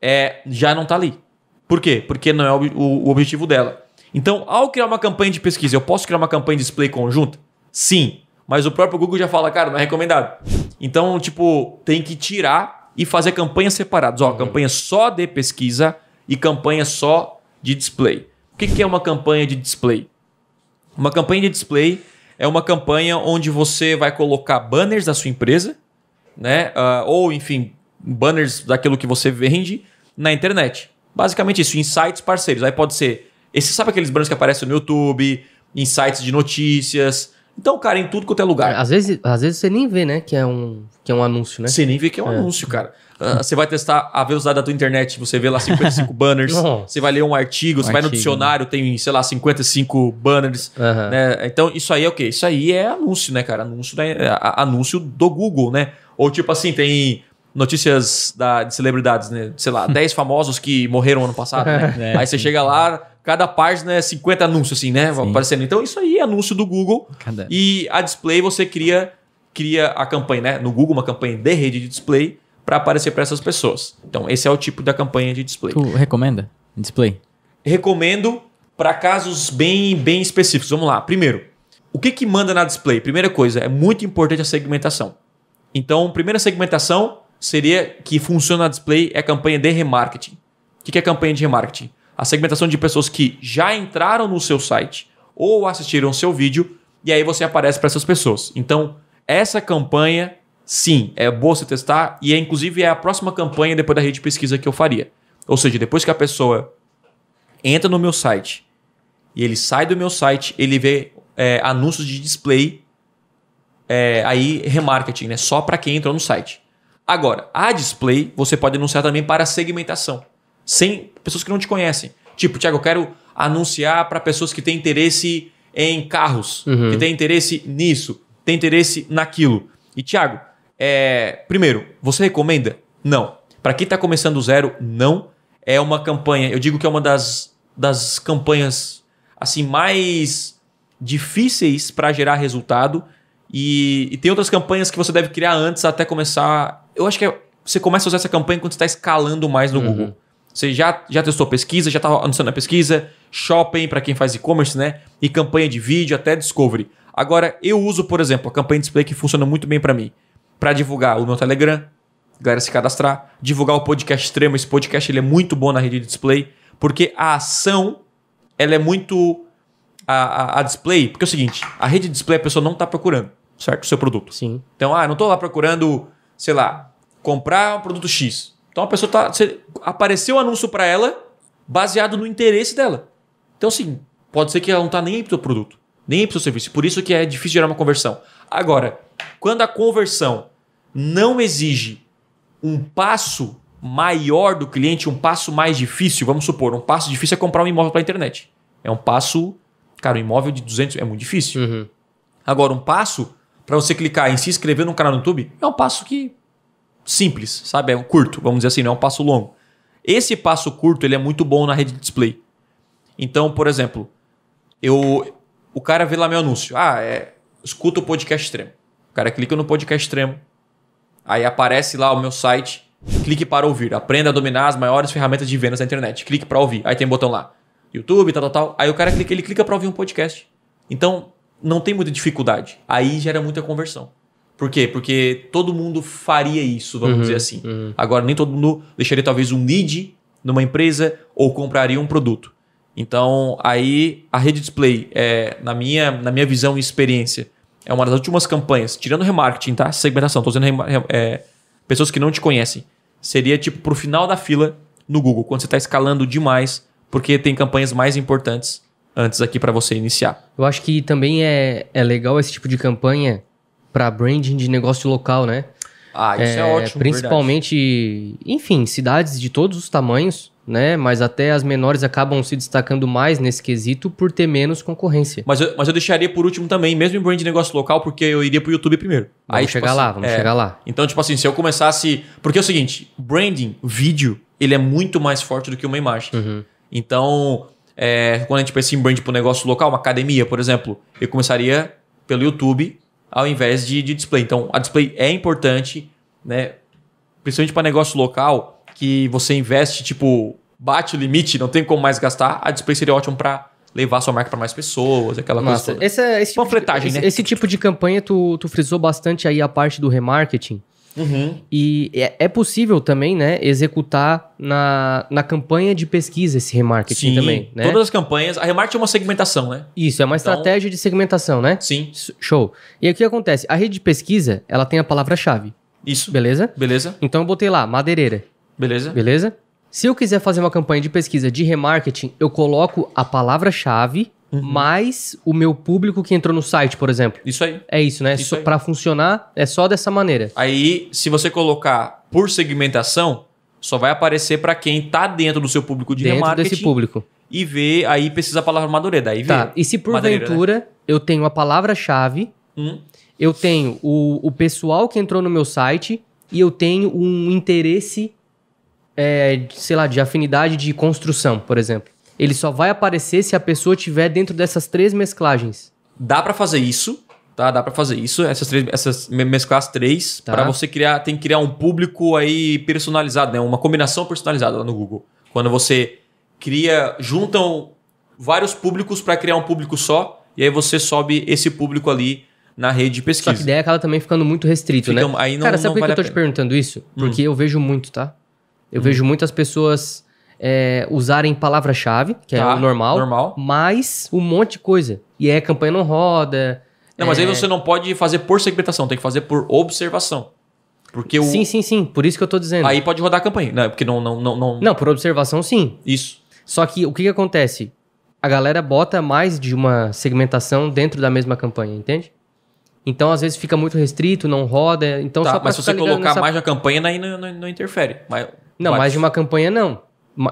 é, já não tá ali. Por quê? Porque não é o, o, o objetivo dela. Então, ao criar uma campanha de pesquisa, eu posso criar uma campanha de display conjunta? Sim. Mas o próprio Google já fala, cara, não é recomendado. Então, tipo, tem que tirar e fazer campanhas separadas. Ó, uhum. campanha só de pesquisa e campanha só de display. O que, que é uma campanha de display? Uma campanha de display é uma campanha onde você vai colocar banners da sua empresa, né? Uh, ou, enfim, banners daquilo que você vende na internet. Basicamente isso, insights parceiros. Aí pode ser. Esse, sabe aqueles banners que aparecem no YouTube, insights de notícias. Então, cara, em tudo quanto é lugar. Às vezes, às vezes você nem vê, né, que é um, que é um anúncio, né? Você nem vê que é um é. anúncio, cara. Ah, você vai testar a velocidade da tua internet, você vê lá 55 banners, você vai ler um artigo, um você artigo, vai no né? dicionário, né? tem, sei lá, 55 banners. Uhum. Né? Então, isso aí é o quê? Isso aí é anúncio, né, cara? Anúncio, né? É, anúncio do Google, né? Ou tipo assim, tem notícias da, de celebridades, né? Sei lá, 10 famosos que morreram ano passado, né? é, Aí você sim. chega lá, cada página é 50 anúncios, assim, né? Sim. Aparecendo. Então, isso aí é anúncio do Google. Cadê? E a display você cria, cria a campanha, né? No Google, uma campanha de rede de display para aparecer para essas pessoas. Então, esse é o tipo da campanha de display. Tu recomenda display? Recomendo para casos bem, bem específicos. Vamos lá. Primeiro, o que, que manda na display? Primeira coisa, é muito importante a segmentação. Então, primeira segmentação seria que funciona na display é a campanha de remarketing. O que, que é campanha de remarketing? A segmentação de pessoas que já entraram no seu site ou assistiram seu vídeo e aí você aparece para essas pessoas. Então, essa campanha sim, é boa você testar e é, inclusive é a próxima campanha depois da rede de pesquisa que eu faria. Ou seja, depois que a pessoa entra no meu site e ele sai do meu site, ele vê é, anúncios de display, é, aí remarketing, né? Só para quem entrou no site. Agora, a display você pode anunciar também para segmentação, sem pessoas que não te conhecem. Tipo, Tiago, eu quero anunciar para pessoas que têm interesse em carros, uhum. que têm interesse nisso, têm interesse naquilo. E Tiago, é, primeiro, você recomenda? Não. Para quem está começando do zero, não. É uma campanha, eu digo que é uma das, das campanhas assim mais difíceis para gerar resultado. E, e, tem outras campanhas que você deve criar antes até começar. Eu acho que é, você começa a usar essa campanha quando está escalando mais no uhum. Google. Você já, já testou pesquisa, já está anunciando a pesquisa, shopping para quem faz e-commerce, né? E campanha de vídeo até discovery. Agora, eu uso, por exemplo, a campanha de display que funciona muito bem para mim para divulgar o meu Telegram, galera se cadastrar, divulgar o podcast extremo. Esse podcast ele é muito bom na rede de display, porque a ação ela é muito a, a, a display, porque é o seguinte, a rede de display a pessoa não está procurando, certo? O seu produto. Sim. Então, ah, não estou lá procurando, sei lá, comprar um produto X. Então a pessoa tá. apareceu o um anúncio para ela baseado no interesse dela. Então, assim, pode ser que ela não tá nem aí pro seu produto, nem aí pro seu serviço. Por isso que é difícil gerar uma conversão. Agora, quando a conversão não exige um passo maior do cliente, um passo mais difícil, vamos supor, um passo difícil é comprar um imóvel pela internet. É um passo, cara, um imóvel de 200 é muito difícil. Uhum. Agora, um passo para você clicar em se inscrever num canal no YouTube é um passo que simples, sabe? É um curto, vamos dizer assim, não é um passo longo. Esse passo curto, ele é muito bom na rede de display. Então, por exemplo, eu o cara vê lá meu anúncio. Ah, é, escuta o podcast extremo. O cara clica no podcast extremo Aí aparece lá o meu site, clique para ouvir. Aprenda a dominar as maiores ferramentas de vendas da internet. Clique para ouvir. Aí tem um botão lá. YouTube, tal, tal, tal. Aí o cara clica, ele clica para ouvir um podcast. Então, não tem muita dificuldade. Aí gera muita conversão. Por quê? Porque todo mundo faria isso, vamos uhum, dizer assim. Uhum. Agora, nem todo mundo deixaria talvez um lead numa empresa ou compraria um produto. Então, aí a rede display, é, na, minha, na minha visão e experiência, é uma das últimas campanhas, tirando remarketing, tá? Segmentação, tô dizendo é, pessoas que não te conhecem. Seria tipo pro final da fila no Google, quando você está escalando demais, porque tem campanhas mais importantes antes aqui para você iniciar. Eu acho que também é, é legal esse tipo de campanha para branding de negócio local, né? Ah, isso é, é ótimo. Principalmente, verdade. enfim, cidades de todos os tamanhos né? Mas até as menores acabam se destacando mais nesse quesito por ter menos concorrência. Mas eu, mas eu deixaria por último também, mesmo em brand de negócio local, porque eu iria pro YouTube primeiro. Vamos Aí, tipo chegar tipo, lá, vamos é, chegar lá. Então, tipo assim, se eu começasse. Porque é o seguinte, branding, vídeo, ele é muito mais forte do que uma imagem. Uhum. Então, é, quando a gente pensa em brand pro negócio local, uma academia, por exemplo, eu começaria pelo YouTube ao invés de, de display. Então, a display é importante, né? Principalmente para negócio local, que você investe, tipo, bate o limite, não tem como mais gastar, a Display seria ótimo para levar sua marca para mais pessoas, aquela Nossa, coisa toda. Esse, é, esse Panfletagem, tipo de, né? Esse tipo de campanha, tu, tu frisou bastante aí a parte do remarketing. Uhum. E é, é, possível também, né, executar na, na campanha de pesquisa esse remarketing sim, também, né? todas as campanhas. A remarketing é uma segmentação, né? Isso, é uma então, estratégia de segmentação, né? Sim. Show. E aí o que acontece? A rede de pesquisa, ela tem a palavra-chave. Isso. Beleza? Beleza. Então eu botei lá, madeireira. Beleza. Beleza? Se eu quiser fazer uma campanha de pesquisa de remarketing, eu coloco a palavra-chave Uhum. mais o meu público que entrou no site, por exemplo. Isso aí. É isso, né? Isso para funcionar é só dessa maneira. Aí, se você colocar por segmentação, só vai aparecer para quem tá dentro do seu público de dentro remarketing. desse público. E ver, aí precisa a palavra madureira. Aí tá. E se né? porventura né? eu tenho a palavra-chave, hum. eu tenho o, o pessoal que entrou no meu site e eu tenho um interesse é, sei lá, de afinidade de construção, por exemplo. Ele só vai aparecer se a pessoa tiver dentro dessas três mesclagens. Dá para fazer isso, tá? Dá para fazer isso, essas três, essas mesclar as três, tá. para você criar, tem que criar um público aí personalizado, né? Uma combinação personalizada lá no Google. Quando você cria, juntam vários públicos para criar um público só, e aí você sobe esse público ali na rede de pesquisa. Só que a ideia é ela também ficando muito restrito, Fica, né? Aí não, Cara, sabe por que vale eu tô te perguntando isso? Porque hum. eu vejo muito, tá? Eu hum. vejo muitas pessoas é, usarem palavra-chave, que é tá, é o normal, normal, mas um monte de coisa. E é campanha não roda. Não, é... mas aí é você não pode fazer por segmentação, tem que fazer por observação. Porque o... Sim, sim, sim. Por isso que eu tô dizendo. Aí pode rodar a campanha. Não, né? porque não, não, não, não. Não, por observação, sim. Isso. Só que o que, que acontece? A galera bota mais de uma segmentação dentro da mesma campanha, entende? Então, às vezes, fica muito restrito, não roda. Então, tá, só mas se você colocar nessa... mais na campanha, aí não, não, não interfere. Mas não, mais de uma campanha não.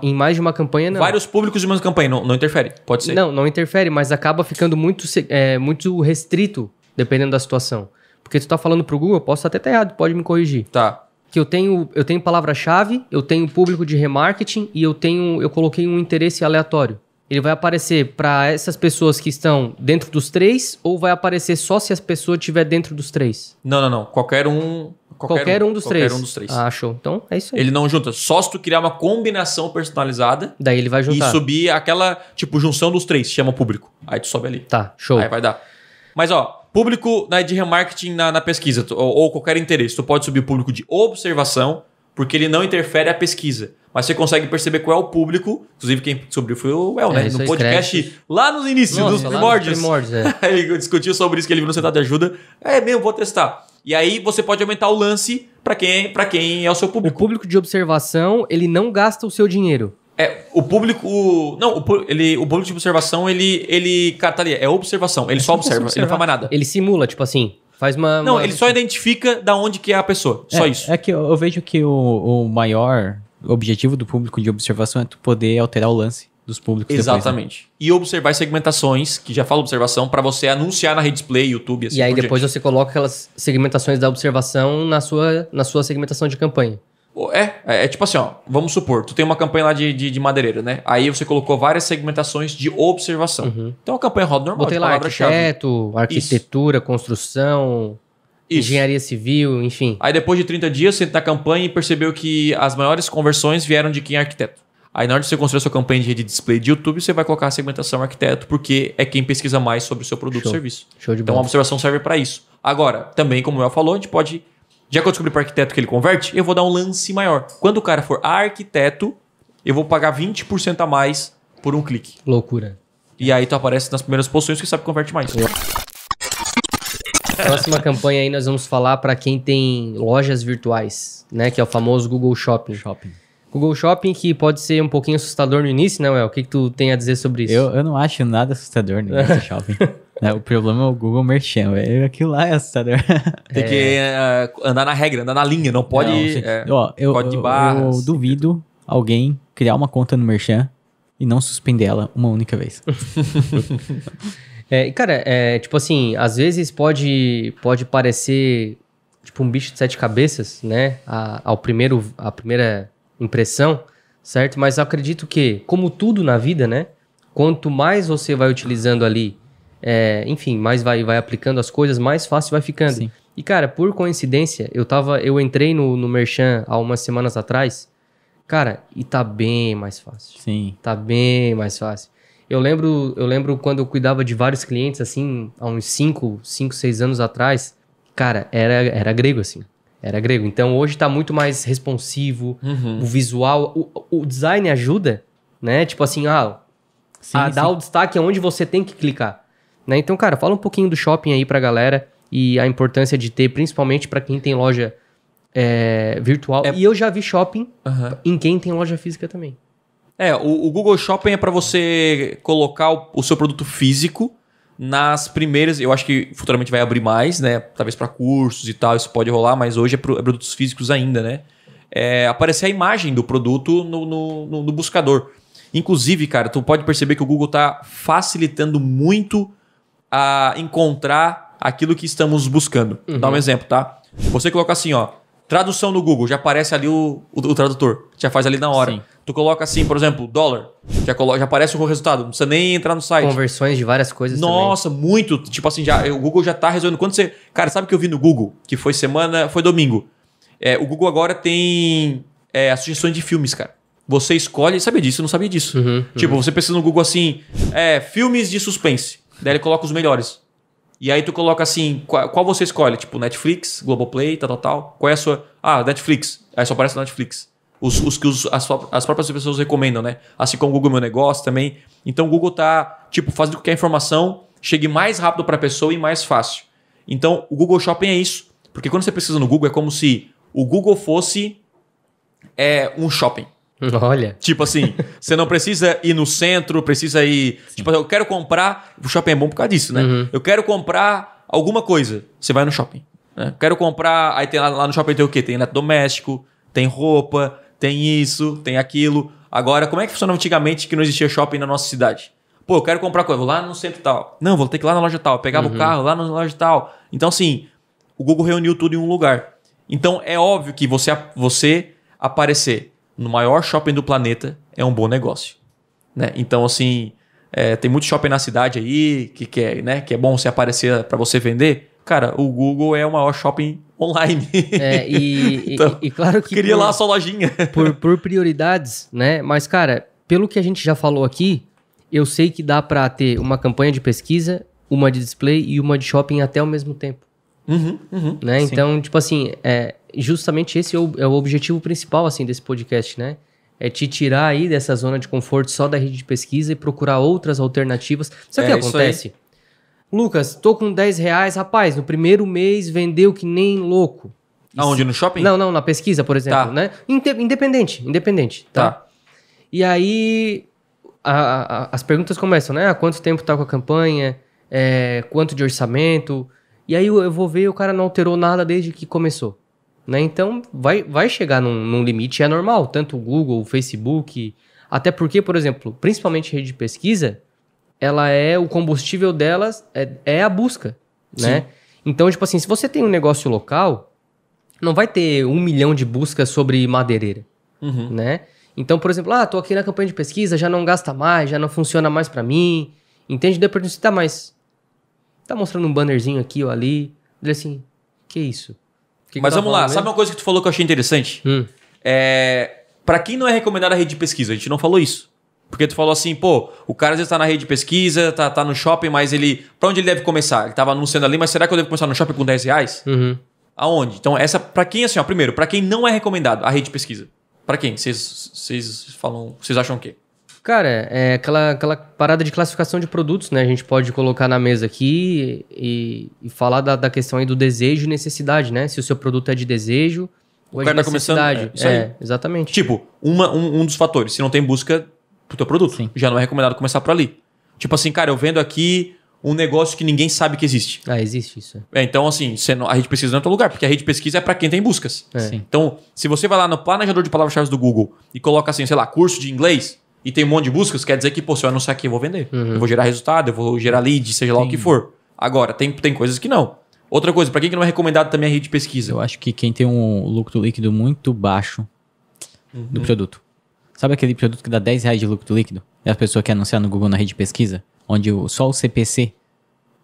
Em mais de uma campanha não. Vários públicos de uma campanha, não, não interfere, pode ser. Não, não interfere, mas acaba ficando muito, é, muito restrito, dependendo da situação. Porque tu tá falando pro Google, eu posso até estar tá errado, pode me corrigir. Tá. Que eu tenho, eu tenho palavra-chave, eu tenho público de remarketing e eu tenho, eu coloquei um interesse aleatório ele vai aparecer para essas pessoas que estão dentro dos três ou vai aparecer só se as pessoas estiver dentro dos três? Não, não, não. Qualquer um. Qualquer, qualquer um, um, dos qualquer três. Qualquer um dos três. Ah, show. Então é isso aí. Ele não junta. Só se tu criar uma combinação personalizada. Daí ele vai juntar. E subir aquela, tipo, junção dos três, chama público. Aí tu sobe ali. Tá, show. Aí vai dar. Mas ó, público né, de remarketing na, na pesquisa, tu, ou, ou, qualquer interesse. Tu pode subir público de observação, porque ele não interfere a pesquisa. Mas você consegue perceber qual é o público, inclusive quem sobrou foi o El, é, né? no podcast lá nos inícios, Nossa, nos primórdios. Nos primórdios é. ele discutiu sobre isso que ele viu no Sentado de Ajuda. É mesmo, vou testar. E aí você pode aumentar o lance para quem, pra quem é o seu público. O público de observação, ele não gasta o seu dinheiro. É, o público. Não, o, ele, o público de observação, ele. ele cara, tá ali, é observação. Ele é só observa, ele não faz mais nada. Ele simula, tipo assim. Faz uma. Não, uma... ele só identifica da onde que é a pessoa. É, só isso. É que eu, eu vejo que o, o maior objetivo do público de observação é tu poder alterar o lance dos públicos. Exatamente. Depois, né? E observar segmentações, que já fala observação, para você anunciar na play YouTube, assim. E aí depois diante. você coloca aquelas segmentações da observação na sua, na sua segmentação de campanha. É, é, é, tipo assim, ó, vamos supor, tu tem uma campanha lá de, de, de madeireira, né? Aí você colocou várias segmentações de observação. Uhum. Então a campanha roda normal. Botei lá arquiteto, arquitetura, Isso. construção, Isso. engenharia civil, enfim. Aí depois de 30 dias você entra na campanha e percebeu que as maiores conversões vieram de quem é arquiteto. Aí na hora de você construir a sua campanha de rede display de YouTube, você vai colocar a segmentação arquiteto, porque é quem pesquisa mais sobre o seu produto Show. ou serviço. Show de bola. Então a observação serve para isso. Agora, também, como o El falou, a gente pode já que eu descobri para arquiteto que ele converte, eu vou dar um lance maior. Quando o cara for arquiteto, eu vou pagar 20% a mais por um clique. Loucura. E aí tu aparece nas primeiras posições que sabe que converte mais. Próxima campanha aí nós vamos falar para quem tem lojas virtuais, né? Que é o famoso Google Shopping. Shopping. Google Shopping que pode ser um pouquinho assustador no início, não é? O que, que tu tem a dizer sobre isso? Eu, eu não acho nada assustador no início shopping. É, o problema é o Google Merchant velho. Aquilo lá é assustador. Tem é... que é, uh, andar na regra, andar na linha, não pode. Não, é, ó, eu, barras, eu assim, duvido alguém criar uma conta no Merchant e não suspender ela uma única vez. é, cara, é, tipo assim, às vezes pode, pode parecer tipo um bicho de sete cabeças, né? A, ao primeiro, a primeira impressão, certo? Mas eu acredito que, como tudo na vida, né? Quanto mais você vai utilizando ali é, enfim, mais vai, vai aplicando as coisas, mais fácil vai ficando. Sim. E, cara, por coincidência, eu tava. Eu entrei no, no Merchan há umas semanas atrás. Cara, e tá bem mais fácil. Sim. Tá bem mais fácil. Eu lembro, eu lembro quando eu cuidava de vários clientes, assim, há uns 5, 5, 6 anos atrás. Cara, era, era grego, assim. Era grego. Então hoje tá muito mais responsivo. Uhum. O visual. O, o design ajuda, né? Tipo assim, ah, sim, a sim. dar o destaque aonde você tem que clicar. Né? Então, cara, fala um pouquinho do shopping aí pra galera e a importância de ter, principalmente para quem tem loja é, virtual. É... E eu já vi shopping uhum. em quem tem loja física também. É, o, o Google Shopping é para você colocar o, o, seu produto físico nas primeiras. Eu acho que futuramente vai abrir mais, né? Talvez para cursos e tal, isso pode rolar, mas hoje é, pro, é produtos físicos ainda, né? É, aparecer a imagem do produto no, no, no, no buscador. Inclusive, cara, tu pode perceber que o Google está facilitando muito a encontrar aquilo que estamos buscando. Uhum. dar um uhum. exemplo, tá? Você coloca assim, ó, tradução no Google, já aparece ali o, o, o tradutor, já faz ali na hora. Sim. Tu coloca assim, por exemplo, dólar, já, coloca, já aparece o resultado, não precisa nem entrar no site. Conversões de várias coisas Nossa, também. muito. Tipo assim, já, o Google já tá resolvendo. Quando você. Cara, sabe o que eu vi no Google? Que foi semana. Foi domingo. É, o Google agora tem é, sugestões de filmes, cara. Você escolhe. Sabia disso? Eu não sabia disso. Uhum, tipo, uhum. você pesquisa no Google assim: é, filmes de suspense. Daí ele coloca os melhores. E aí tu coloca assim, qual, qual, você escolhe? Tipo, Netflix, Globoplay, tal, tal, tal. Qual é a sua. Ah, Netflix. Aí só aparece Netflix. Os, os que os, as, as próprias pessoas recomendam, né? Assim como o Google Meu Negócio também. Então o Google tá, tipo, fazendo com que a informação chegue mais rápido para a pessoa e mais fácil. Então o Google Shopping é isso. Porque quando você pesquisa no Google, é como se o Google fosse é, um shopping. Olha. Tipo assim, você não precisa ir no centro, precisa ir. Sim. Tipo, eu quero comprar. O shopping é bom por causa disso, né? Uhum. Eu quero comprar alguma coisa. Você vai no shopping. Né? Quero comprar. Aí tem lá, lá no shopping tem o quê? Tem eletrodoméstico, tem roupa, tem isso, tem aquilo. Agora, como é que funcionava antigamente que não existia shopping na nossa cidade? Pô, eu quero comprar coisa, vou lá no centro tal. Não, vou ter que ir lá na loja tal. Eu pegava uhum. o carro lá na loja tal. Então, assim, o Google reuniu tudo em um lugar. Então, é óbvio que você, você aparecer no maior shopping do planeta é um bom negócio. Né? Então, assim, é, tem muito shopping na cidade aí que, que, é, né, que é bom você aparecer para você vender. Cara, o Google é o maior shopping online. É, e, então, e, e claro que. Queria por, lá a sua lojinha. Por, por prioridades, né? Mas, cara, pelo que a gente já falou aqui, eu sei que dá para ter uma campanha de pesquisa, uma de display e uma de shopping até o mesmo tempo. Uhum, uhum, né? Então, tipo assim, é, justamente esse é o, é o, objetivo principal assim desse podcast, né? É te tirar aí dessa zona de conforto só da rede de pesquisa e procurar outras alternativas. Sabe o é, que acontece? Lucas, tô com 10 reais, rapaz, no primeiro mês vendeu que nem louco. Aonde? No shopping? Não, não, na pesquisa, por exemplo, tá. né? Independente, independente, tá? tá. E aí a, a, as perguntas começam, né? Há quanto tempo tá com a campanha? É, quanto de orçamento? E aí eu, vou ver, o cara não alterou nada desde que começou. Né? Então vai, vai chegar num, num limite, é normal. Tanto o Google, o Facebook. Até porque, por exemplo, principalmente rede de pesquisa, ela é. O combustível delas é, é a busca. Né? Então, tipo assim, se você tem um negócio local, não vai ter um milhão de buscas sobre madeireira. Uhum. Né? Então, por exemplo, ah, tô aqui na campanha de pesquisa, já não gasta mais, já não funciona mais para mim. Entende? Depois de tá, mais tá mostrando um bannerzinho aqui ou ali. Ele assim, que isso? Que Mas que tá vamos lá, mesmo? sabe uma coisa que tu falou que eu achei interessante? Hum. É, para quem não é recomendada a rede de pesquisa, a gente não falou isso. Porque tu falou assim, pô, o cara às vezes tá na rede de pesquisa, tá, tá no shopping, mas ele. Pra onde ele deve começar? Ele tava anunciando ali, mas será que eu devo começar no shopping com 10 reais? Uhum. Aonde? Então, essa, para quem, assim, ó, primeiro, para quem não é recomendado a rede de pesquisa? para quem? Vocês falam. Vocês acham o quê? Cara, é aquela, aquela parada de classificação de produtos, né? A gente pode colocar na mesa aqui e, e falar da, da questão aí do desejo e necessidade, né? Se o seu produto é de desejo o ou cara é de tá começando. necessidade. É, é, exatamente. Tipo, uma, um, um dos fatores. Se não tem busca pro teu produto, Sim. já não é recomendado começar por ali. Tipo assim, cara, eu vendo aqui um negócio que ninguém sabe que existe. Ah, existe isso. É, é então, assim, não, a rede pesquisa não é teu lugar, porque a rede pesquisa é para quem tem buscas. É. Então, se você vai lá no planejador de palavras-chave do Google e coloca assim, sei lá, curso de inglês, e tem um monte de buscas, quer dizer que, pô, se eu anunciar aqui, eu vou vender. Uhum. Eu vou gerar resultado, eu vou gerar lead, seja Sim. lá o que for. Agora, tem, tem coisas que não. Outra coisa, para quem que não é recomendado também a rede de pesquisa? Eu acho que quem tem um lucro líquido muito baixo uhum. do produto. Sabe aquele produto que dá 10 reais de lucro líquido? E é a pessoa quer anunciar no Google na rede de pesquisa? Onde só o CPC,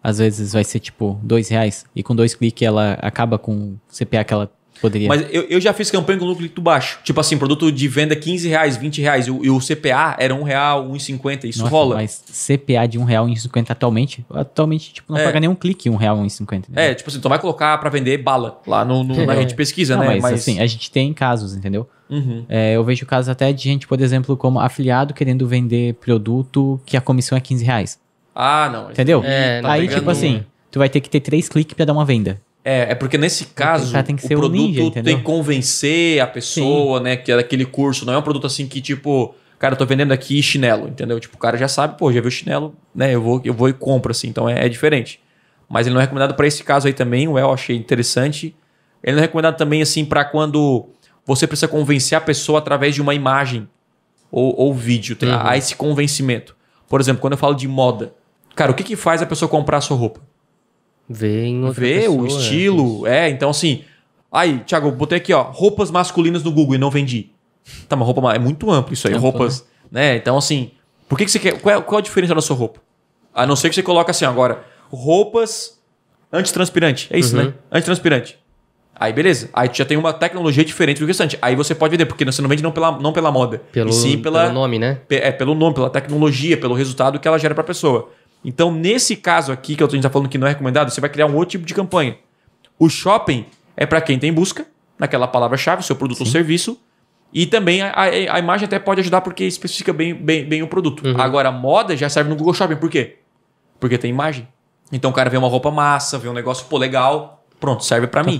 às vezes, vai ser tipo 2 reais. E com dois cliques ela acaba com o CPA que ela Poderia. Mas eu, eu já fiz campanha com lucro baixo. Tipo assim, produto de venda 15 reais, 20 reais. E o, e o CPA era 1 real, 1,50. Isso Nossa, rola. Mas CPA de 1 real, 1,50 atualmente, atualmente, tipo, não é. paga nenhum um clique 1 real, 1,50. Né? É, tipo assim, tu vai colocar para vender bala lá no, no é. na rede de pesquisa, não, né? Mas, mas assim, a gente tem casos, entendeu? Uhum. É, eu vejo casos até de gente, por exemplo, como afiliado querendo vender produto que a comissão é 15 reais. Ah, não. Entendeu? É, não Aí, tipo assim, tu vai ter que ter três cliques para dar uma venda. É, é porque nesse caso o, o produto um ninja, tem que convencer a pessoa, Sim. né, que é daquele curso, não é um produto assim que tipo, cara, eu tô vendendo aqui chinelo, entendeu? Tipo, o cara já sabe, pô, já viu chinelo, né? Eu vou, eu vou e compro assim, então é, é diferente. Mas ele não é recomendado para esse caso aí também, o El achei interessante. Ele não é recomendado também assim para quando você precisa convencer a pessoa através de uma imagem ou, ou vídeo, uhum. há esse convencimento. Por exemplo, quando eu falo de moda, cara, o que que faz a pessoa comprar a sua roupa? Vê em outra pessoa, o né, estilo. É, é, então assim. Aí, Thiago, botei aqui, ó, roupas masculinas no Google e não vendi. Tá, mas roupa é muito amplo isso aí, roupas, né? né? Então assim, por que, que você quer, qual é, qual é a diferença da sua roupa? A não ser que você coloque assim agora, roupas antitranspirante. É isso, né? uhum. né? Antitranspirante. Aí beleza. Aí tu já tem uma tecnologia diferente do restante. Aí você pode vender, porque você não vende não pela, não pela moda. Pelo, sim pela, pelo nome, né? é, pelo nome, pela tecnologia, pelo resultado que ela gera pra pessoa. Então, nesse caso aqui, que a gente está falando que não é recomendado, você vai criar um outro tipo de campanha. O shopping é para quem tem busca, naquela palavra-chave, seu produto Sim. ou serviço. E também a, a, a, imagem até pode ajudar porque especifica bem, bem, bem o produto. Uhum. Agora, moda já serve no Google Shopping. Por quê? Porque tem imagem. Então o cara vê uma roupa massa, vê um negócio, pô, legal. Pronto, serve para tá mim.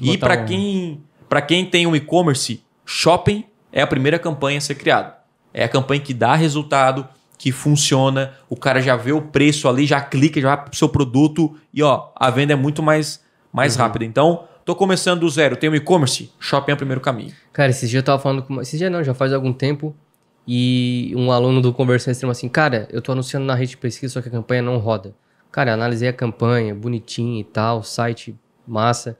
E para um... quem, para quem tem um e-commerce, shopping é a primeira campanha a ser criada. É a campanha que dá resultado, que funciona, o cara já vê o preço ali, já clica, já vai pro seu produto e ó, a venda é muito mais, mais uhum. rápida. Então, tô começando do zero, tenho e-commerce, shopping é o primeiro caminho. Cara, esses dias eu tava falando com. Esses dias não, já faz algum tempo. E um aluno do Conversão Extrema assim, cara, eu tô anunciando na rede de pesquisa, só que a campanha não roda. Cara, analisei a campanha, bonitinho e tal, site massa.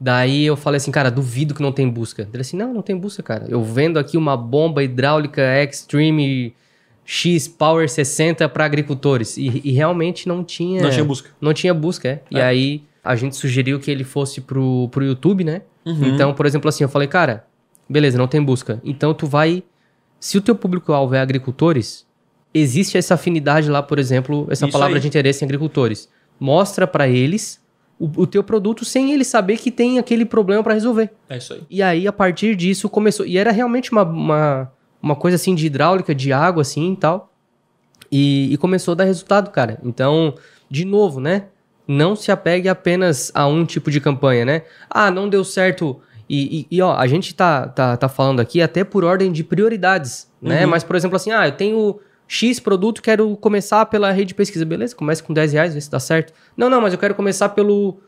Daí eu falei assim, cara, duvido que não tem busca. Ele assim, não, não tem busca, cara. Eu vendo aqui uma bomba hidráulica Extreme X Power 60 para agricultores. E, e, realmente não tinha. Não tinha busca. Não tinha busca, é. é. E aí a gente sugeriu que ele fosse pro, pro YouTube, né? Uhum. Então, por exemplo, assim, eu falei, cara, beleza, não tem busca. Então tu vai. Se o teu público-alvo é agricultores, existe essa afinidade lá, por exemplo, essa Isso palavra aí. de interesse em agricultores. Mostra para eles o, o, teu produto sem ele saber que tem aquele problema para resolver. É isso aí. E aí, a partir disso, começou. E era realmente uma, uma, uma coisa assim de hidráulica, de água assim e tal. E, e começou a dar resultado, cara. Então, de novo, né? Não se apegue apenas a um tipo de campanha, né? Ah, não deu certo e, e, e, ó, a gente tá, tá, tá falando aqui até por ordem de prioridades, né? Uhum. Mas, por exemplo, assim, ah, eu tenho X produto, quero começar pela rede de pesquisa. Beleza, começa com 10 reais, vê se dá certo. Não, não, mas eu quero começar pelo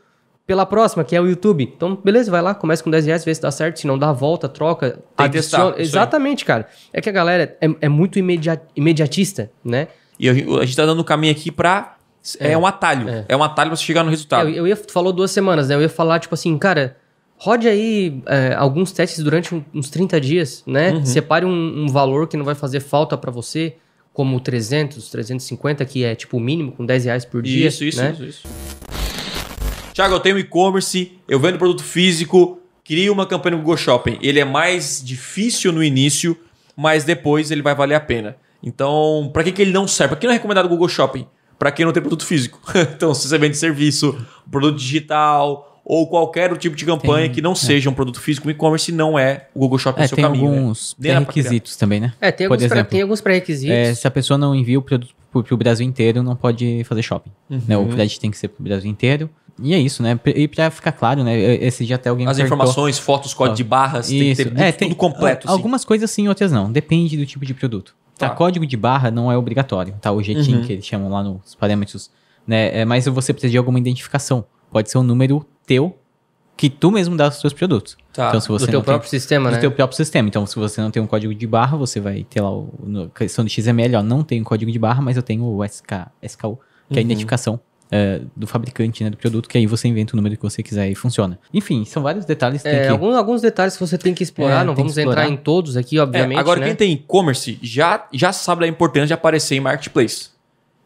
pela próxima, que é o YouTube. Então, beleza, vai lá, começa com 10 reais, vê se dá certo, se não dá, volta, troca, Tem adiciona. Testar, Exatamente, cara. É que a galera é, é muito imediat, imediatista, né? E a gente tá dando o caminho aqui para é, é, um atalho. É. é um atalho para você chegar no resultado. eu, é, eu ia falou duas semanas, né? Eu ia falar, tipo assim, cara, rode aí é, alguns testes durante uns 30 dias, né? Uhum. Separe um, um, valor que não vai fazer falta para você, como 300, 350, que é tipo o mínimo, com 10 reais por dia. Isso, isso, né? isso, isso. Tiago, eu tenho e-commerce, eu vendo produto físico, crio uma campanha no Google Shopping. Ele é mais difícil no início, mas depois ele vai valer a pena. Então, para que, que ele não serve? Para que não é recomendado o Google Shopping? Para quem não tem produto físico. então, se você vende serviço, produto digital, ou qualquer tipo de campanha tem, que não é. seja um produto físico, o e-commerce não é o Google Shopping é, seu tem caminho. Né? Alguns, né? Tem requisitos também, né? É, tem Por alguns, exemplo, pra, tem alguns pré-requisitos. É, se a pessoa não envia o produto para o Brasil inteiro, não pode fazer shopping. Uhum. Né? O uhum. frete tem que ser para o Brasil inteiro. E é isso, né? E pra ficar claro, né? Esse dia até alguém. As informações, fotos, código ah, de barras, isso. tem que ter é, tem, tudo completo. Ah, assim. Algumas sim. coisas sim, outras não. Depende do tipo de produto. Tá. tá. código de barra não é obrigatório, tá? O jeitinho uhum. que eles chamam lá nos parâmetros, né? É, mas você precisa de alguma identificação. Pode ser um número teu que tu mesmo dá os seus produtos. Tá. Então, se você do teu tem, próprio sistema, do né? Do teu próprio sistema. Então, se você não tem um código de barra, você vai ter lá o, no, questão do XML, ó, não tem um código de barra, mas eu tenho o SK, SKU, que uhum. é a uhum. identificação é, do fabricante, né, do produto, que aí você inventa o número que você quiser e funciona. Enfim, são vários detalhes. É, que... alguns, alguns detalhes que você tem que explorar, é, não vamos explorar. entrar em todos aqui, obviamente. É, agora, né? quem tem e-commerce já, já sabe da importância de aparecer em marketplace.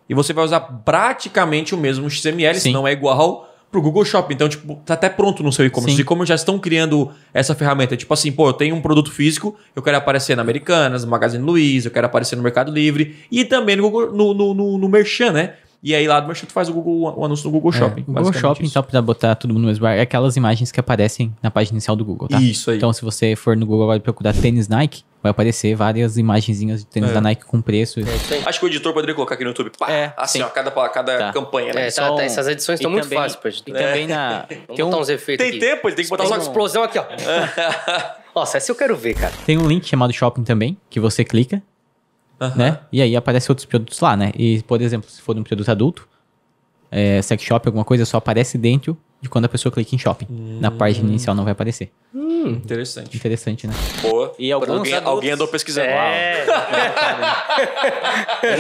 E você vai usar praticamente o mesmo XML, se não é igual pro Google Shop. Então, tipo, tá até pronto no seu e-commerce. e como já estão criando essa ferramenta. Tipo assim, pô, eu tenho um produto físico, eu quero aparecer na Americanas, no Magazine Luiza, eu quero aparecer no Mercado Livre e também no, Google, no, no, no, no Merchan, né? E aí lá do merchan tu faz o, Google, o anúncio no Google é, Shopping. É, Google Shopping, isso. só então, pra botar todo mundo no mesmo bar, é aquelas imagens que aparecem na página inicial do Google, tá? Isso aí. Então se você for no Google agora procurar tênis Nike, vai aparecer várias imagenzinhas de tênis é. da Nike com preço. É, Acho que o editor poderia colocar aqui no YouTube. Pá, é, assim, sim. ó, cada, cada tá. campanha. Né? É, tá, tá Essas edições estão muito fáceis pra gente. E também é. na... tem um... uns efeitos Tem aqui. tempo, ele tem que botar tem só uma explosão aqui, ó. Nossa, é assim, essa eu quero ver, cara. Tem um link chamado Shopping também, que você clica né? E aí aparecem outros produtos lá, né? E, por exemplo, se for um produto adulto, é, sex shop, alguma coisa, só aparece dentro de quando a pessoa clica em shopping. Hum. Na página hum. inicial não vai aparecer. Hum, interessante. Interessante, né? Boa. E alguém, alguém andou pesquisando. É. é.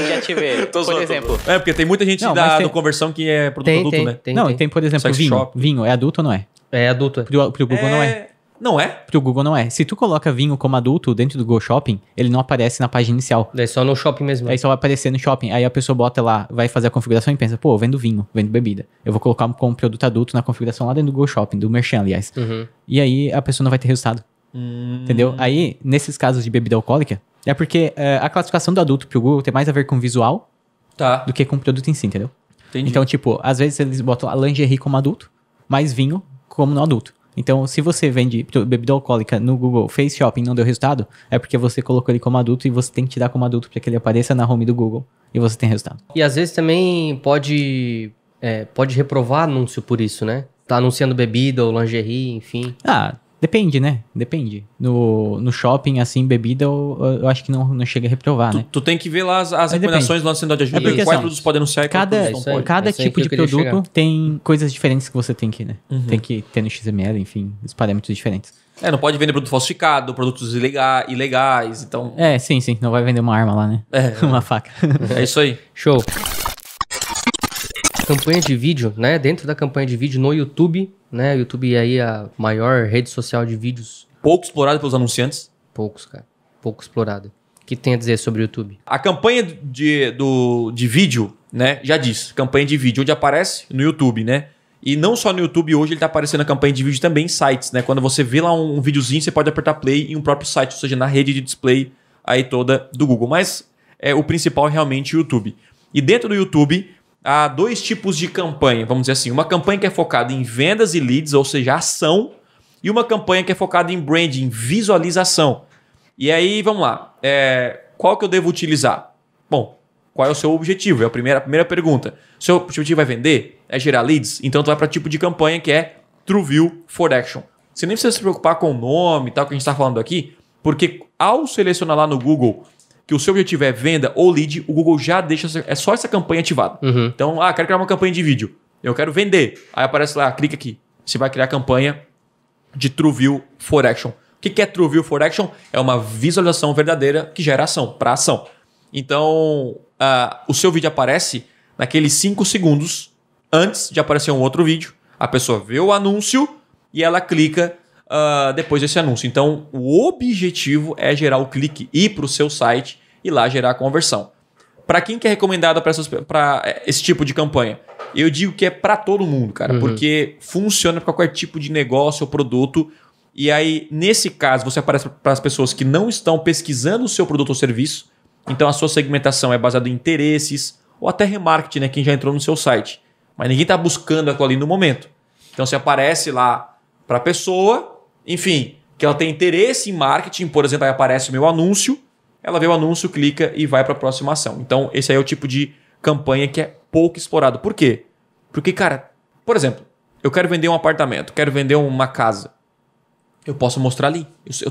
Eu já tive. Tô por zoando. exemplo. É, porque tem muita gente não, da, tem... do conversão que é produto tem, adulto, tem, né? Tem, não, tem, por exemplo, Sex vinho. Shop. Vinho, é adulto ou não é? É adulto. Pro, pro Google é... não é. é. Não é? Pro Google não é. Se tu coloca vinho como adulto dentro do Go Shopping, ele não aparece na página inicial. É só no shopping mesmo. Aí né? é só vai aparecer no shopping. Aí a pessoa bota lá, vai fazer a configuração e pensa, pô, vendo vinho, vendo bebida. Eu vou colocar como produto adulto na configuração lá dentro do Go Shopping, do Merchan, aliás. Uhum. E aí a pessoa não vai ter resultado. Hum. Entendeu? Aí, nesses casos de bebida alcoólica, é porque eh, a classificação do adulto pro Google tem mais a ver com visual tá. do que com o produto em si, entendeu? Entendi. Então, tipo, às vezes eles botam a lingerie como adulto, mais vinho como não adulto. Então, se você vende bebida alcoólica no Google Face Shopping e não deu resultado, é porque você colocou ele como adulto e você tem que tirar como adulto para que ele apareça na home do Google e você tem resultado. E às vezes também pode, é, pode reprovar anúncio por isso, né? Tá anunciando bebida ou lingerie, enfim. Ah, Depende, né? Depende. No, no shopping, assim, bebida, eu, eu acho que não, não chega a reprovar, tu, né? Tu tem que ver lá as, as recomendações lá no centro de ajuda. É quais assim, produtos podem anunciar e cada, não podem. Cada tipo de produto chegar. tem coisas diferentes que você tem que, né? Uhum. Tem que ter no XML, enfim, os parâmetros diferentes. É, não pode vender produto falsificado, produtos ilegais, ilegais, então... É, sim, sim. Não vai vender uma arma lá, né? É. uma faca. É isso aí. Show. Campanha de vídeo, né? Dentro da campanha de vídeo no YouTube, né? O YouTube é aí a maior rede social de vídeos. Pouco explorada pelos anunciantes? Poucos, cara. Pouco explorada. O que tem a dizer sobre o YouTube? A campanha de, do, de vídeo, né? Já diz, campanha de vídeo, onde aparece no YouTube, né? E não só no YouTube, hoje ele tá aparecendo a campanha de vídeo também em sites, né? Quando você vê lá um, um videozinho, você pode apertar play em um próprio site, ou seja, na rede de display aí toda do Google. Mas é o principal é realmente o YouTube. E dentro do YouTube, há dois tipos de campanha, vamos dizer assim. Uma campanha que é focada em vendas e leads, ou seja, ação, e uma campanha que é focada em branding, visualização. E aí, vamos lá. É, qual que eu devo utilizar? Bom, qual é o seu objetivo? É a primeira, a primeira pergunta. Seu objetivo é vender? É gerar leads? Então tu vai para tipo de campanha que é TrueView for Action. Você nem precisa se preocupar com o nome e tal que a gente está falando aqui, porque ao selecionar lá no Google que o seu objetivo é venda ou lead, o Google já deixa. É só essa campanha ativada. Uhum. Então, ah, quero criar uma campanha de vídeo. Eu quero vender. Aí aparece lá, clica aqui. Você vai criar a campanha de TrueView for Action. O que é TrueView for Action? É uma visualização verdadeira que gera ação, para ação. Então, uh, o seu vídeo aparece naqueles 5 segundos antes de aparecer um outro vídeo. A pessoa vê o anúncio e ela clica uh, depois desse anúncio. Então, o objetivo é gerar o clique, ir para o seu site e lá gerar a conversão. Para quem que é recomendado para eh, esse tipo de campanha? Eu digo que é para todo mundo, cara, uhum. porque funciona para qualquer tipo de negócio ou produto. E aí, nesse caso, você aparece para as pessoas que não estão pesquisando o seu produto ou serviço. Então, a sua segmentação é baseada em interesses ou até remarketing, né? Quem já entrou no seu site. Mas ninguém está buscando aquilo ali no momento. Então, você aparece lá para a pessoa enfim, que ela tem interesse em marketing, por exemplo, aí aparece o meu anúncio, ela vê o anúncio, clica e vai para a próxima ação. Então, esse aí é o tipo de campanha que é pouco explorado. Por quê? Porque, cara, por exemplo, eu quero vender um apartamento, quero vender uma casa. Eu posso mostrar ali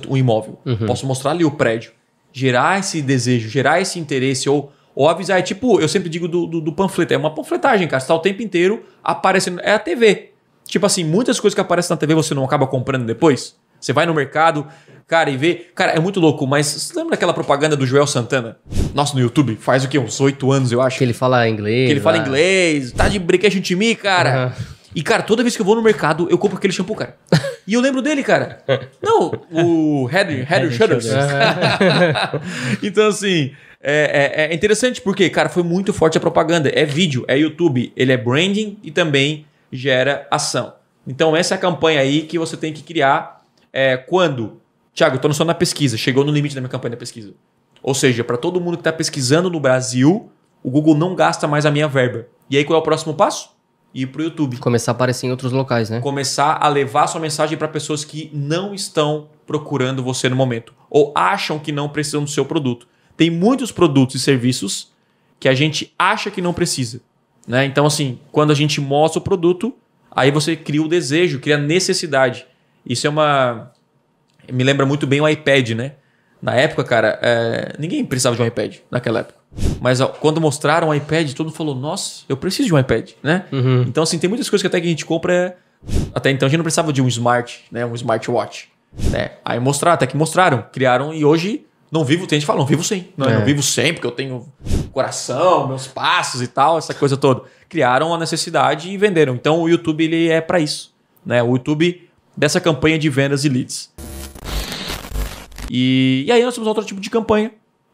o imóvel, uhum. posso mostrar ali o prédio, gerar esse desejo, gerar esse interesse ou, ou avisar. É tipo, eu sempre digo do, do, do panfleto, é uma panfletagem, cara. Você está o tempo inteiro aparecendo. É a TV. Tipo assim, muitas coisas que aparecem na TV você não acaba comprando depois. Você vai no mercado, cara, e vê. Cara, é muito louco, mas você lembra daquela propaganda do Joel Santana? Nossa, no YouTube, faz o quê? Uns oito anos, eu acho. Que ele fala inglês. Que ele lá. fala inglês, tá de brequete de mim, cara. Uhum. E, cara, toda vez que eu vou no mercado, eu compro aquele shampoo, cara. E eu lembro dele, cara. Não, o Heather, Heather Shutters. então, assim, é, é, é interessante porque, cara, foi muito forte a propaganda. É vídeo, é YouTube, ele é branding e também gera ação. Então, essa é a campanha aí que você tem que criar é, quando. Tiago, estou só na pesquisa, chegou no limite da minha campanha da pesquisa. Ou seja, para todo mundo que está pesquisando no Brasil, o Google não gasta mais a minha verba. E aí, qual é o próximo passo? Ir para o YouTube. Começar a aparecer em outros locais, né? Começar a levar sua mensagem para pessoas que não estão procurando você no momento. Ou acham que não precisam do seu produto. Tem muitos produtos e serviços que a gente acha que não precisa. Né? Então, assim, quando a gente mostra o produto, aí você cria o desejo, cria a necessidade. Isso é uma. Me lembra muito bem o iPad, né? Na época, cara, é... ninguém precisava de um iPad naquela época. Mas ó, quando mostraram o iPad, todo mundo falou: Nossa, eu preciso de um iPad, né? Uhum. Então, assim, tem muitas coisas que até que a gente compra. É, até então a gente não precisava de um smart, né? Um smartwatch. Né? Aí mostraram até que mostraram, criaram e hoje não vivo, tem gente que fala, não vivo sem. Né? Não, é. não vivo sem, porque eu tenho coração, meus passos e tal, essa coisa toda. Criaram a necessidade e venderam. Então o YouTube ele é para isso. Né? O YouTube dessa campanha de vendas e leads. E, e aí nós temos outro tipo de campanha.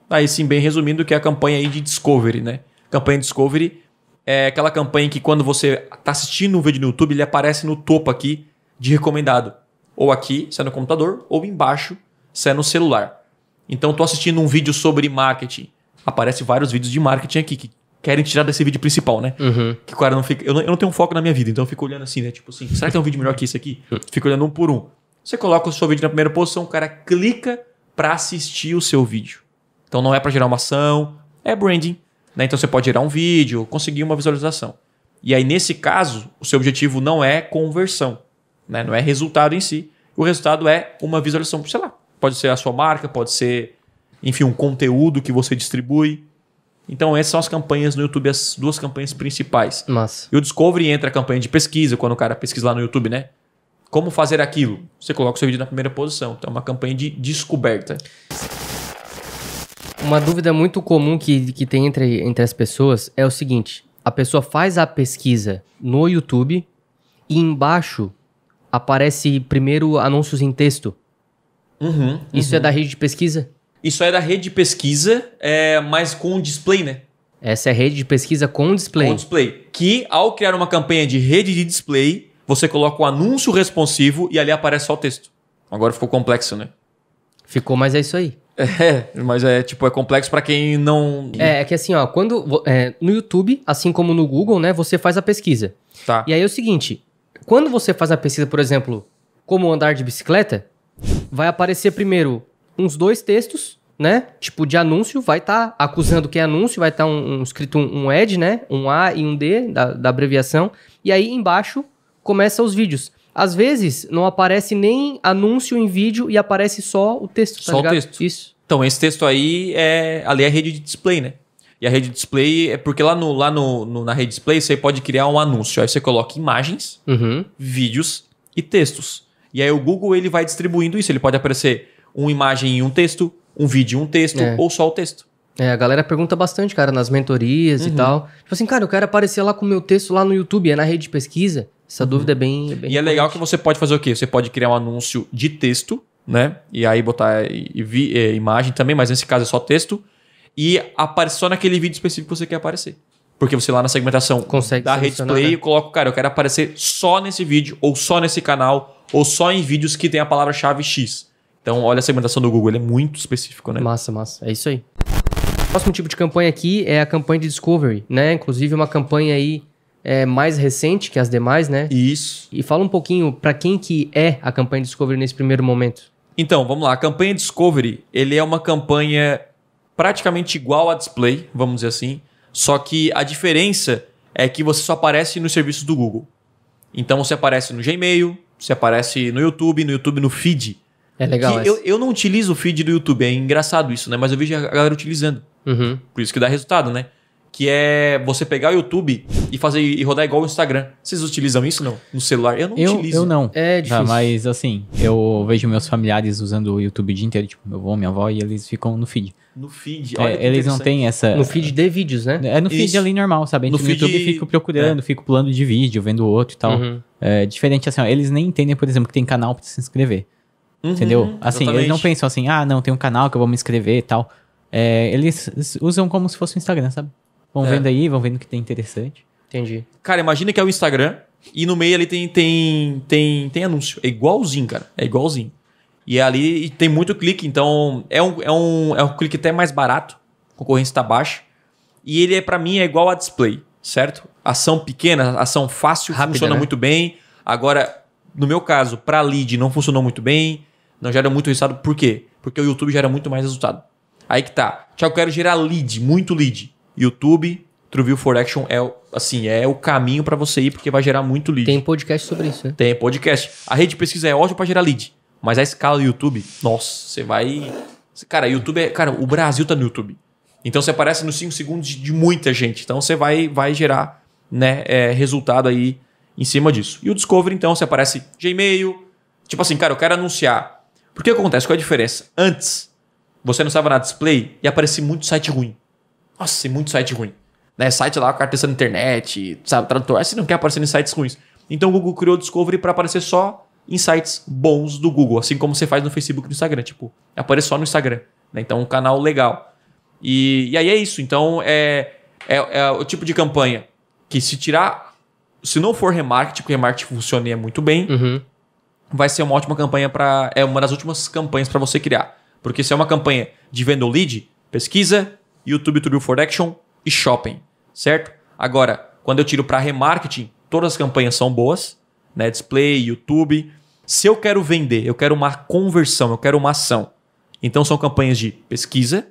Aí sim, bem resumindo, que é a campanha aí de Discovery, né? Campanha Discovery é aquela campanha que quando você está assistindo um vídeo no YouTube, ele aparece no topo aqui de recomendado. Ou aqui, se é no computador, ou embaixo, se é no celular. Então, estou assistindo um vídeo sobre marketing. Aparece vários vídeos de marketing aqui que querem tirar desse vídeo principal, né? Uhum. Que o cara não fica. Eu não, eu não, tenho um foco na minha vida, então eu fico olhando assim, né? Tipo assim, será que tem um vídeo melhor que esse aqui? Hum. Fico olhando um por um. Você coloca o seu vídeo na primeira posição, o cara clica para assistir o seu vídeo. Então não é para gerar uma ação, é branding. Né? Então você pode gerar um vídeo, conseguir uma visualização. E aí, nesse caso, o seu objetivo não é conversão, né? não é resultado em si. O resultado é uma visualização, sei lá, Pode ser a sua marca, pode ser, enfim, um conteúdo que você distribui. Então, essas são as campanhas no YouTube, as duas campanhas principais. Mas. E o Discovery entra a campanha de pesquisa, quando o cara pesquisa lá no YouTube, né? Como fazer aquilo? Você coloca o seu vídeo na primeira posição. Então, é uma campanha de descoberta. Uma dúvida muito comum que, que tem entre, entre as pessoas é o seguinte: a pessoa faz a pesquisa no YouTube e embaixo aparece primeiro anúncios em texto. Uhum, Isso é uhum. da rede de pesquisa? Isso é da rede de pesquisa, é, mas com display, né? Essa é a rede de pesquisa com display. Com display. Que ao criar uma campanha de rede de display, você coloca o um anúncio responsivo e ali aparece só o texto. Agora ficou complexo, né? Ficou, mas é isso aí. É, mas é tipo, é complexo para quem não. É, é que assim, ó, quando. É, no YouTube, assim como no Google, né, você faz a pesquisa. Tá. E aí é o seguinte: quando você faz a pesquisa, por exemplo, como andar de bicicleta, vai aparecer primeiro uns dois textos, né? Tipo de anúncio, vai estar tá acusando que é anúncio, vai estar tá um, um, escrito um, um ED, né? Um A e um D da, da abreviação. E aí embaixo começa os vídeos. Às vezes não aparece nem anúncio em vídeo e aparece só o texto, tá Só ligado? o texto. Isso. Então, esse texto aí é ali é a rede de display, né? E a rede display é porque lá, no, lá no, no na rede display você pode criar um anúncio. Aí você coloca imagens, uhum. vídeos e textos. E aí o Google ele vai distribuindo isso. Ele pode aparecer uma imagem e um texto, um vídeo e um texto, é. ou só o texto. É, a galera pergunta bastante, cara, nas mentorias uhum. e tal. Tipo assim, cara, eu quero aparecer lá com o meu texto lá no YouTube, é na rede de pesquisa. Essa uhum. dúvida é bem, é bem E é legal que você pode fazer o quê? Você pode criar um anúncio de texto, né? E aí botar e, vi, imagem também, mas nesse caso é só texto. E aparece só naquele vídeo específico que você quer aparecer. Porque você lá na segmentação Consegue da rede play, né? coloca, cara, eu quero aparecer só nesse vídeo, ou só nesse canal, ou só em vídeos que tem a palavra-chave X. Então, olha a segmentação do Google, ele é muito específico, né? Massa, massa. É isso aí. O próximo tipo de campanha aqui é a campanha de discovery, né? Inclusive uma campanha aí é, mais recente que as demais, né? Isso. E fala um pouquinho para quem que é a campanha Discovery nesse primeiro momento. Então, vamos lá. A campanha Discovery, ele é uma campanha praticamente igual a display, vamos dizer assim. Só que a diferença é que você só aparece nos serviços do Google. Então, você aparece no Gmail, você aparece no YouTube, no YouTube no feed. É legal. Que eu, eu não utilizo o feed do YouTube, é engraçado isso, né? Mas eu vejo a galera utilizando. Uhum. Por isso que dá resultado, né? que é você pegar o YouTube e fazer e rodar igual o Instagram. Vocês utilizam isso não? No celular? Eu não eu, utilizo. Eu não. É tá, difícil. Tá, mas assim, eu vejo meus familiares usando o YouTube o dia inteiro, tipo, meu avô, minha avó, e eles ficam no feed. No feed, é, olha é, Eles não têm essa. No feed de vídeos, né? É no feed isso. ali normal, sabe? No, no feed... YouTube fico procurando, é. fico pulando de vídeo, vendo outro e tal. Uhum. É diferente assim, ó, eles nem entendem, por exemplo, que tem canal pra se inscrever. Uhum, entendeu? Assim, exatamente. eles não pensam assim, ah, não, tem um canal que eu vou me inscrever e tal. É, eles usam como se fosse o um Instagram, sabe? Vão é. vendo aí, vão vendo o que tem interessante. Entendi. Cara, imagina que é o Instagram e no meio ali tem, tem, tem, tem anúncio. É igualzinho, cara. É igualzinho. E é ali e tem muito clique, então é um, é, um, é um clique até mais barato, a concorrência está baixa. E ele, é para mim, é igual a display, certo? Ação pequena, ação fácil, Rápida, funciona né? muito bem. Agora, no meu caso, para lead não funcionou muito bem, não gera muito resultado. Por quê? Porque o YouTube gera muito mais resultado. Aí que tá. eu quero gerar lead, muito lead. YouTube, TrueView for Action é assim, é o caminho para você ir porque vai gerar muito lead. Tem podcast sobre isso, né? Tem podcast. A rede de pesquisa é ótima para gerar lead, mas a escala do YouTube, nossa, você vai Cara, YouTube é, cara, o Brasil tá no YouTube. Então você aparece nos 5 segundos de muita gente. Então você vai vai gerar, né, é, resultado aí em cima disso. E o Discovery então você aparece Gmail, tipo assim, cara, eu quero anunciar. que acontece qual é a diferença? Antes você não estava na display e aparecia muito site ruim. Nossa, e muito site ruim. Né? Site lá, com cara testando internet, sabe, tradutor. você não quer aparecer em sites ruins. Então o Google criou o Discovery para aparecer só em sites bons do Google, assim como você faz no Facebook e no Instagram. Tipo, aparece só no Instagram. Né? Então, um canal legal. E, e aí é isso. Então, é, é, é o tipo de campanha que se tirar. Se não for remarketing, porque remarketing funciona é muito bem, uhum. vai ser uma ótima campanha para. É uma das últimas campanhas para você criar. Porque se é uma campanha de venda lead, pesquisa, YouTube to do for Action e Shopping, certo? Agora, quando eu tiro para remarketing, todas as campanhas são boas, né? Display, YouTube. Se eu quero vender, eu quero uma conversão, eu quero uma ação. Então são campanhas de pesquisa,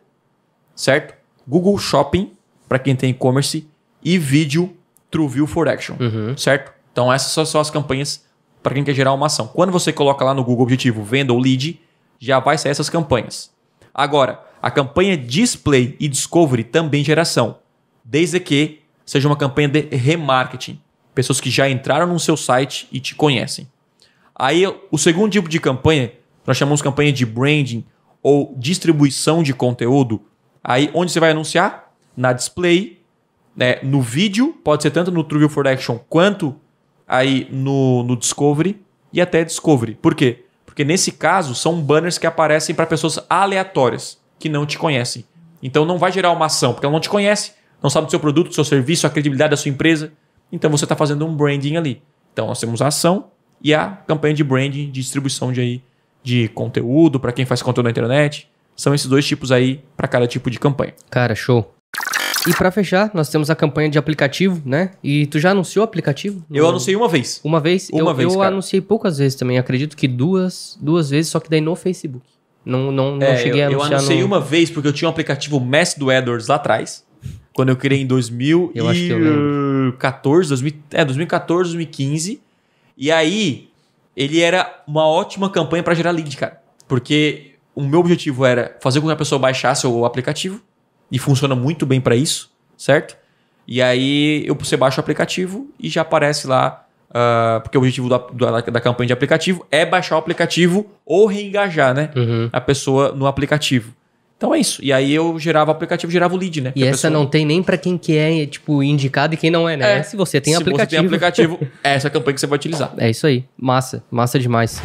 certo? Google Shopping para quem tem e-commerce e vídeo TrueView for Action, uhum. certo? Então essas são as campanhas para quem quer gerar uma ação. Quando você coloca lá no Google Objetivo venda ou lead, já vai sair essas campanhas. Agora, a campanha display e discovery também geração, desde que seja uma campanha de remarketing, pessoas que já entraram no seu site e te conhecem. Aí o segundo tipo de campanha, nós chamamos de campanha de branding ou distribuição de conteúdo. Aí onde você vai anunciar? Na display, né, no vídeo, pode ser tanto no Trivial for Action quanto aí no, no Discovery e até Discovery. Por quê? Porque nesse caso são banners que aparecem para pessoas aleatórias que não te conhecem. Então não vai gerar uma ação, porque ela não te conhece, não sabe do seu produto, do seu serviço, a credibilidade da sua empresa. Então você está fazendo um branding ali. Então nós temos a ação e a campanha de branding, de distribuição de, aí, de conteúdo para quem faz conteúdo na internet. São esses dois tipos aí para cada tipo de campanha. Cara, show. E para fechar, nós temos a campanha de aplicativo, né? E tu já anunciou o aplicativo? Eu anunciei uma vez. Uma vez? Uma eu, vez, Eu cara. anunciei poucas vezes também. Acredito que duas, duas vezes, só que daí no Facebook. Não, não, não é, cheguei eu, a anunciar. Eu anunciei no... uma vez porque eu tinha um aplicativo Mess do AdWords lá atrás. Quando eu criei em 2014, 2000, é, 2014, 2015. E aí, ele era uma ótima campanha para gerar lead, cara. Porque o meu objetivo era fazer com que a pessoa baixasse o aplicativo. E funciona muito bem para isso, certo? E aí, eu, você baixa o aplicativo e já aparece lá Uh, porque o objetivo da, da, da, campanha de aplicativo é baixar o aplicativo ou reengajar, né? Uhum. A pessoa no aplicativo. Então é isso. E aí eu gerava o aplicativo, gerava o lead, né? E essa pessoa... não tem nem para quem que é, tipo, indicado e quem não é, né? É, se você tem se aplicativo. Se você tem aplicativo, é essa campanha que você vai utilizar. É isso aí. Massa. Massa demais.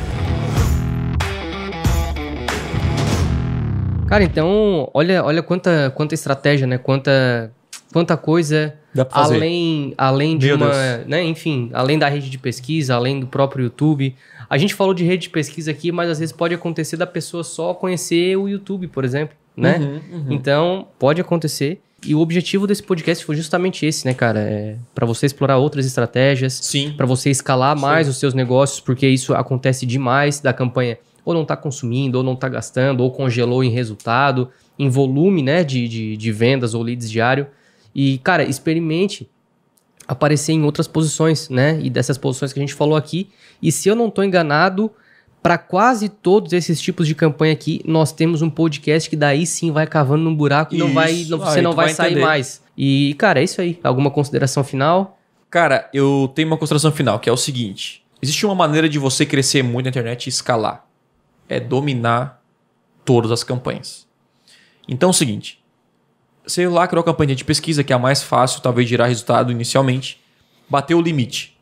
Cara, então, olha, olha quanta, quanta estratégia, né? Quanta quanta coisa além, além de Meu uma, né, enfim, além da rede de pesquisa, além do próprio YouTube. A gente falou de rede de pesquisa aqui, mas às vezes pode acontecer da pessoa só conhecer o YouTube, por exemplo, né? Uhum, uhum. Então, pode acontecer. E o objetivo desse podcast foi justamente esse, né, cara? É para você explorar outras estratégias, sim, para você escalar mais sim. os seus negócios, porque isso acontece demais da campanha ou não está consumindo, ou não está gastando, ou congelou em resultado, em volume né, de, de, de vendas ou leads diário. E, cara, experimente aparecer em outras posições, né? E dessas posições que a gente falou aqui. E se eu não estou enganado, para quase todos esses tipos de campanha aqui, nós temos um podcast que daí sim vai cavando num buraco e não vai, não, ah, você não vai, vai sair mais. E, cara, é isso aí. Alguma consideração final? Cara, eu tenho uma consideração final, que é o seguinte: existe uma maneira de você crescer muito na internet e escalar. É dominar todas as campanhas. Então é o seguinte: lá criou a campanha de pesquisa, que é a mais fácil, talvez gerar resultado inicialmente. Bateu o limite.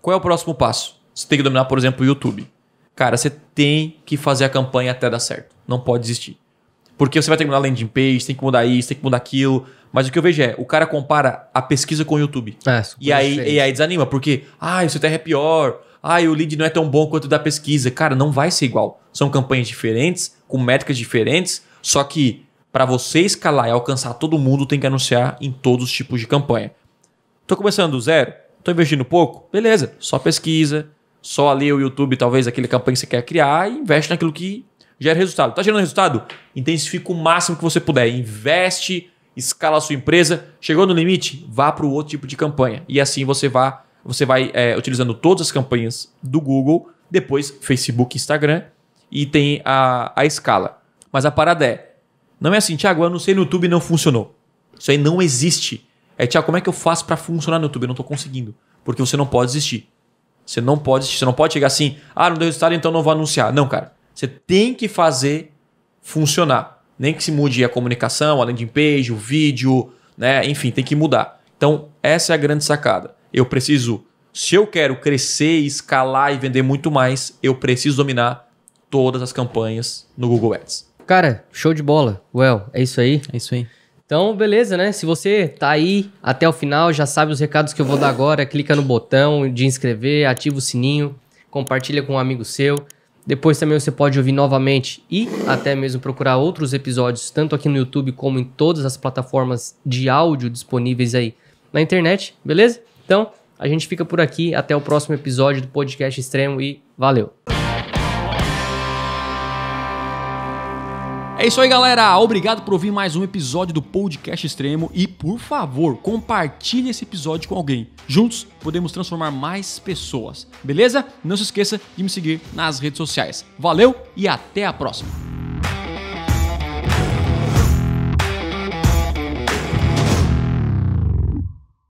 Qual é o próximo passo? Você tem que dominar, por exemplo, o YouTube. Cara, você tem que fazer a campanha até dar certo. Não pode desistir. Porque você vai terminar a landing page, tem que mudar isso, tem que mudar aquilo. Mas o que eu vejo é, o cara compara a pesquisa com o YouTube. É, e, aí, e aí desanima, porque, ah, o CTR é pior, ah, o lead não é tão bom quanto o da pesquisa. Cara, não vai ser igual. São campanhas diferentes, com métricas diferentes, só que para você escalar e alcançar todo mundo, tem que anunciar em todos os tipos de campanha. Estou começando do zero? Estou investindo pouco? Beleza, só pesquisa, só ali o YouTube, talvez aquele campanha que você quer criar e investe naquilo que gera resultado. Está gerando resultado? Intensifica o máximo que você puder. Investe, escala a sua empresa. Chegou no limite? Vá para o outro tipo de campanha. E assim você, vai, você vai é, utilizando todas as campanhas do Google, depois Facebook, Instagram e tem a, a escala. Mas a parada é, não é assim, Tiago, eu anunciei no YouTube e não funcionou. Isso aí não existe. É, Tiago, como é que eu faço para funcionar no YouTube? Eu não tô conseguindo. Porque você não pode desistir. Você não pode desistir. Você não pode chegar assim, ah, não deu resultado, então não vou anunciar. Não, cara. Você tem que fazer funcionar. Nem que se mude a comunicação, a landing page, o vídeo, né? Enfim, tem que mudar. Então, essa é a grande sacada. Eu preciso, se eu quero crescer, escalar e vender muito mais, eu preciso dominar todas as campanhas no Google Ads. Cara, show de bola. Well, é isso aí. É isso aí. Então, beleza, né? Se você tá aí até o final, já sabe os recados que eu vou dar agora. Clica no botão de inscrever, ativa o sininho, compartilha com um amigo seu. Depois também você pode ouvir novamente e até mesmo procurar outros episódios, tanto aqui no YouTube como em todas as plataformas de áudio disponíveis aí na internet, beleza? Então, a gente fica por aqui. Até o próximo episódio do Podcast Extremo e valeu! É isso aí, galera. Obrigado por ouvir mais um episódio do Podcast Extremo e, por favor, compartilhe esse episódio com alguém. Juntos podemos transformar mais pessoas. Beleza? Não se esqueça de me seguir nas redes sociais. Valeu e até a próxima.